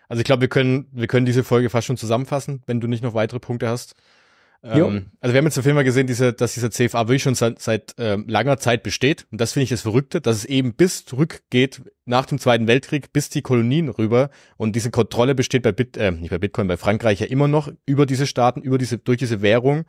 Speaker 2: Also ich glaube, wir können, wir können diese Folge fast schon zusammenfassen, wenn du nicht noch weitere Punkte hast. Ähm, also wir haben jetzt auf jeden Fall gesehen, diese, dass dieser CFA wirklich schon seit, seit äh, langer Zeit besteht. Und das finde ich das Verrückte, dass es eben bis zurückgeht nach dem Zweiten Weltkrieg, bis die Kolonien rüber. Und diese Kontrolle besteht bei Bit, äh, nicht bei Bitcoin, bei Frankreich ja immer noch über diese Staaten, über diese, durch diese Währung.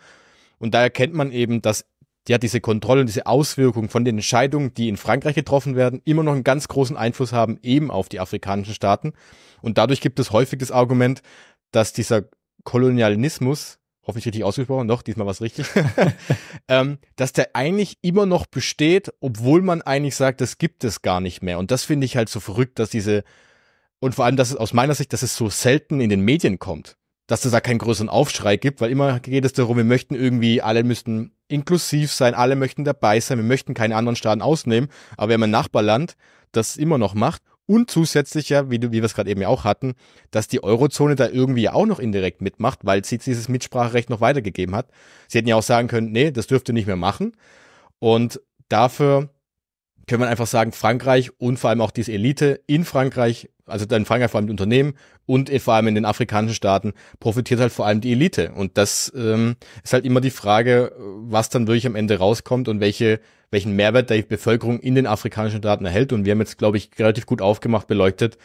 Speaker 2: Und da erkennt man eben, dass ja diese Kontrolle und diese Auswirkung von den Entscheidungen, die in Frankreich getroffen werden, immer noch einen ganz großen Einfluss haben, eben auf die afrikanischen Staaten. Und dadurch gibt es häufig das Argument, dass dieser Kolonialismus hoffentlich richtig ausgesprochen, noch, diesmal was richtig, ähm, dass der eigentlich immer noch besteht, obwohl man eigentlich sagt, das gibt es gar nicht mehr. Und das finde ich halt so verrückt, dass diese, und vor allem, dass es aus meiner Sicht, dass es so selten in den Medien kommt, dass es da keinen größeren Aufschrei gibt, weil immer geht es darum, wir möchten irgendwie, alle müssten inklusiv sein, alle möchten dabei sein, wir möchten keine anderen Staaten ausnehmen, aber wenn haben Nachbarland, das immer noch macht und zusätzlich ja, wie, wie wir es gerade eben ja auch hatten, dass die Eurozone da irgendwie auch noch indirekt mitmacht, weil sie dieses Mitspracherecht noch weitergegeben hat. Sie hätten ja auch sagen können, nee, das dürft ihr nicht mehr machen. Und dafür können wir einfach sagen, Frankreich und vor allem auch diese Elite in Frankreich, also dann Frankreich vor allem die Unternehmen und vor allem in den afrikanischen Staaten profitiert halt vor allem die Elite. Und das ähm, ist halt immer die Frage, was dann wirklich am Ende rauskommt und welche welchen Mehrwert die Bevölkerung in den afrikanischen Staaten erhält. Und wir haben jetzt, glaube ich, relativ gut aufgemacht, beleuchtet,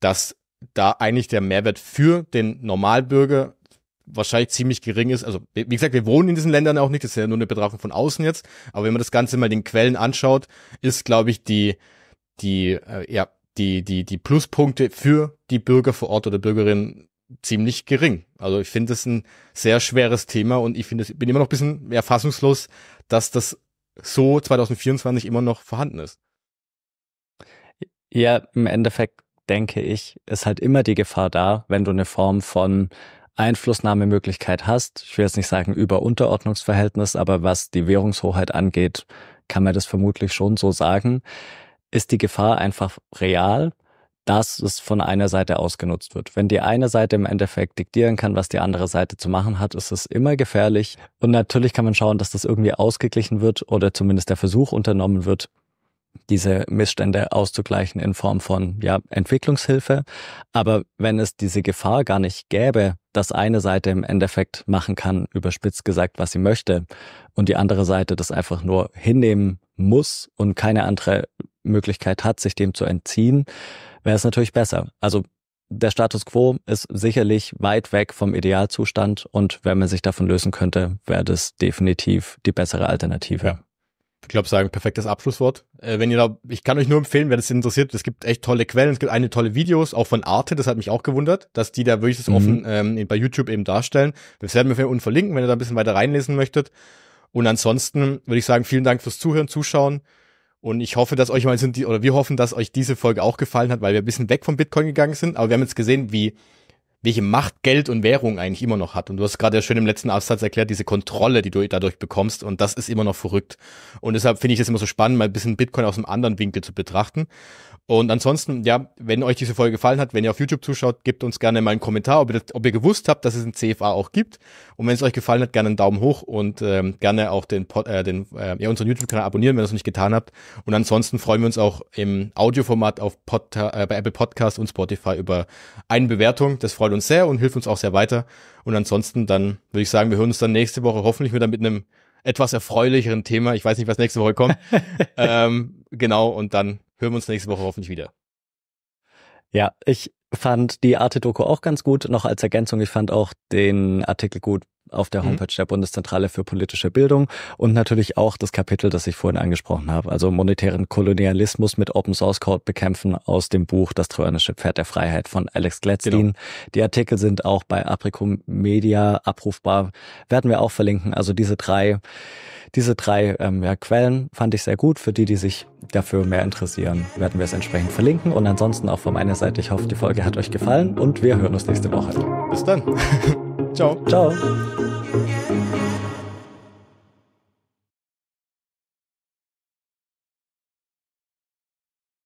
Speaker 2: dass da eigentlich der Mehrwert für den Normalbürger wahrscheinlich ziemlich gering ist. Also wie gesagt, wir wohnen in diesen Ländern auch nicht, das ist ja nur eine Betrachtung von außen jetzt. Aber wenn man das Ganze mal den Quellen anschaut, ist, glaube ich, die, die, äh, ja, die, die, die Pluspunkte für die Bürger vor Ort oder Bürgerinnen ziemlich gering. Also ich finde das ein sehr schweres Thema und ich finde, es, bin immer noch ein bisschen erfassungslos, dass das so 2024 immer noch vorhanden ist. Ja, im
Speaker 1: Endeffekt denke ich, ist halt immer die Gefahr da, wenn du eine Form von Einflussnahmemöglichkeit hast. Ich will jetzt nicht sagen über Unterordnungsverhältnis, aber was die Währungshoheit angeht, kann man das vermutlich schon so sagen. Ist die Gefahr einfach real, dass es von einer Seite ausgenutzt wird. Wenn die eine Seite im Endeffekt diktieren kann, was die andere Seite zu machen hat, ist es immer gefährlich. Und natürlich kann man schauen, dass das irgendwie ausgeglichen wird oder zumindest der Versuch unternommen wird, diese Missstände auszugleichen in Form von ja, Entwicklungshilfe. Aber wenn es diese Gefahr gar nicht gäbe, dass eine Seite im Endeffekt machen kann, überspitzt gesagt, was sie möchte, und die andere Seite das einfach nur hinnehmen muss und keine andere Möglichkeit hat, sich dem zu entziehen, wäre es natürlich besser. Also der Status quo ist sicherlich weit weg vom Idealzustand und wenn man sich davon lösen könnte, wäre das definitiv die bessere Alternative. Ja.
Speaker 2: Ich glaube, sagen, perfektes Abschlusswort. Äh, wenn ihr da, ich kann euch nur empfehlen, wenn es interessiert, es gibt echt tolle Quellen, es gibt eine tolle Videos, auch von Arte, das hat mich auch gewundert, dass die da wirklich das mhm. offen ähm, bei YouTube eben darstellen. Das werden wir unten verlinken, wenn ihr da ein bisschen weiter reinlesen möchtet. Und ansonsten würde ich sagen, vielen Dank fürs Zuhören, Zuschauen. Und ich hoffe, dass euch mal sind die, oder wir hoffen, dass euch diese Folge auch gefallen hat, weil wir ein bisschen weg vom Bitcoin gegangen sind. Aber wir haben jetzt gesehen, wie, welche Macht Geld und Währung eigentlich immer noch hat. Und du hast gerade ja schön im letzten Absatz erklärt, diese Kontrolle, die du dadurch bekommst. Und das ist immer noch verrückt. Und deshalb finde ich das immer so spannend, mal ein bisschen Bitcoin aus einem anderen Winkel zu betrachten. Und ansonsten, ja, wenn euch diese Folge gefallen hat, wenn ihr auf YouTube zuschaut, gebt uns gerne mal einen Kommentar, ob ihr, ob ihr gewusst habt, dass es ein CFA auch gibt. Und wenn es euch gefallen hat, gerne einen Daumen hoch und ähm, gerne auch den, Pod, äh, den äh, ja, unseren YouTube-Kanal abonnieren, wenn ihr das noch nicht getan habt. Und ansonsten freuen wir uns auch im Audioformat auf Pod, äh, bei Apple Podcast und Spotify über eine Bewertung. Das freut uns sehr und hilft uns auch sehr weiter. Und ansonsten dann würde ich sagen, wir hören uns dann nächste Woche hoffentlich wieder mit einem etwas erfreulicheren Thema. Ich weiß nicht, was nächste Woche kommt. ähm, genau, und dann hören wir uns nächste Woche hoffentlich wieder.
Speaker 1: Ja, ich fand die Arte-Doku auch ganz gut. Noch als Ergänzung, ich fand auch den Artikel gut auf der mhm. Homepage der Bundeszentrale für politische Bildung und natürlich auch das Kapitel, das ich vorhin angesprochen habe, also monetären Kolonialismus mit Open Source Code bekämpfen aus dem Buch Das trojanische Pferd der Freiheit von Alex Gladstein. Genau. Die Artikel sind auch bei Apricum Media abrufbar, werden wir auch verlinken. Also diese drei, diese drei ähm, ja, Quellen fand ich sehr gut. Für die, die sich dafür mehr interessieren, werden wir es entsprechend verlinken. Und ansonsten auch von meiner Seite, ich hoffe, die Folge hat euch gefallen und wir hören uns nächste Woche.
Speaker 2: Bis dann.
Speaker 1: Ciao. Ciao.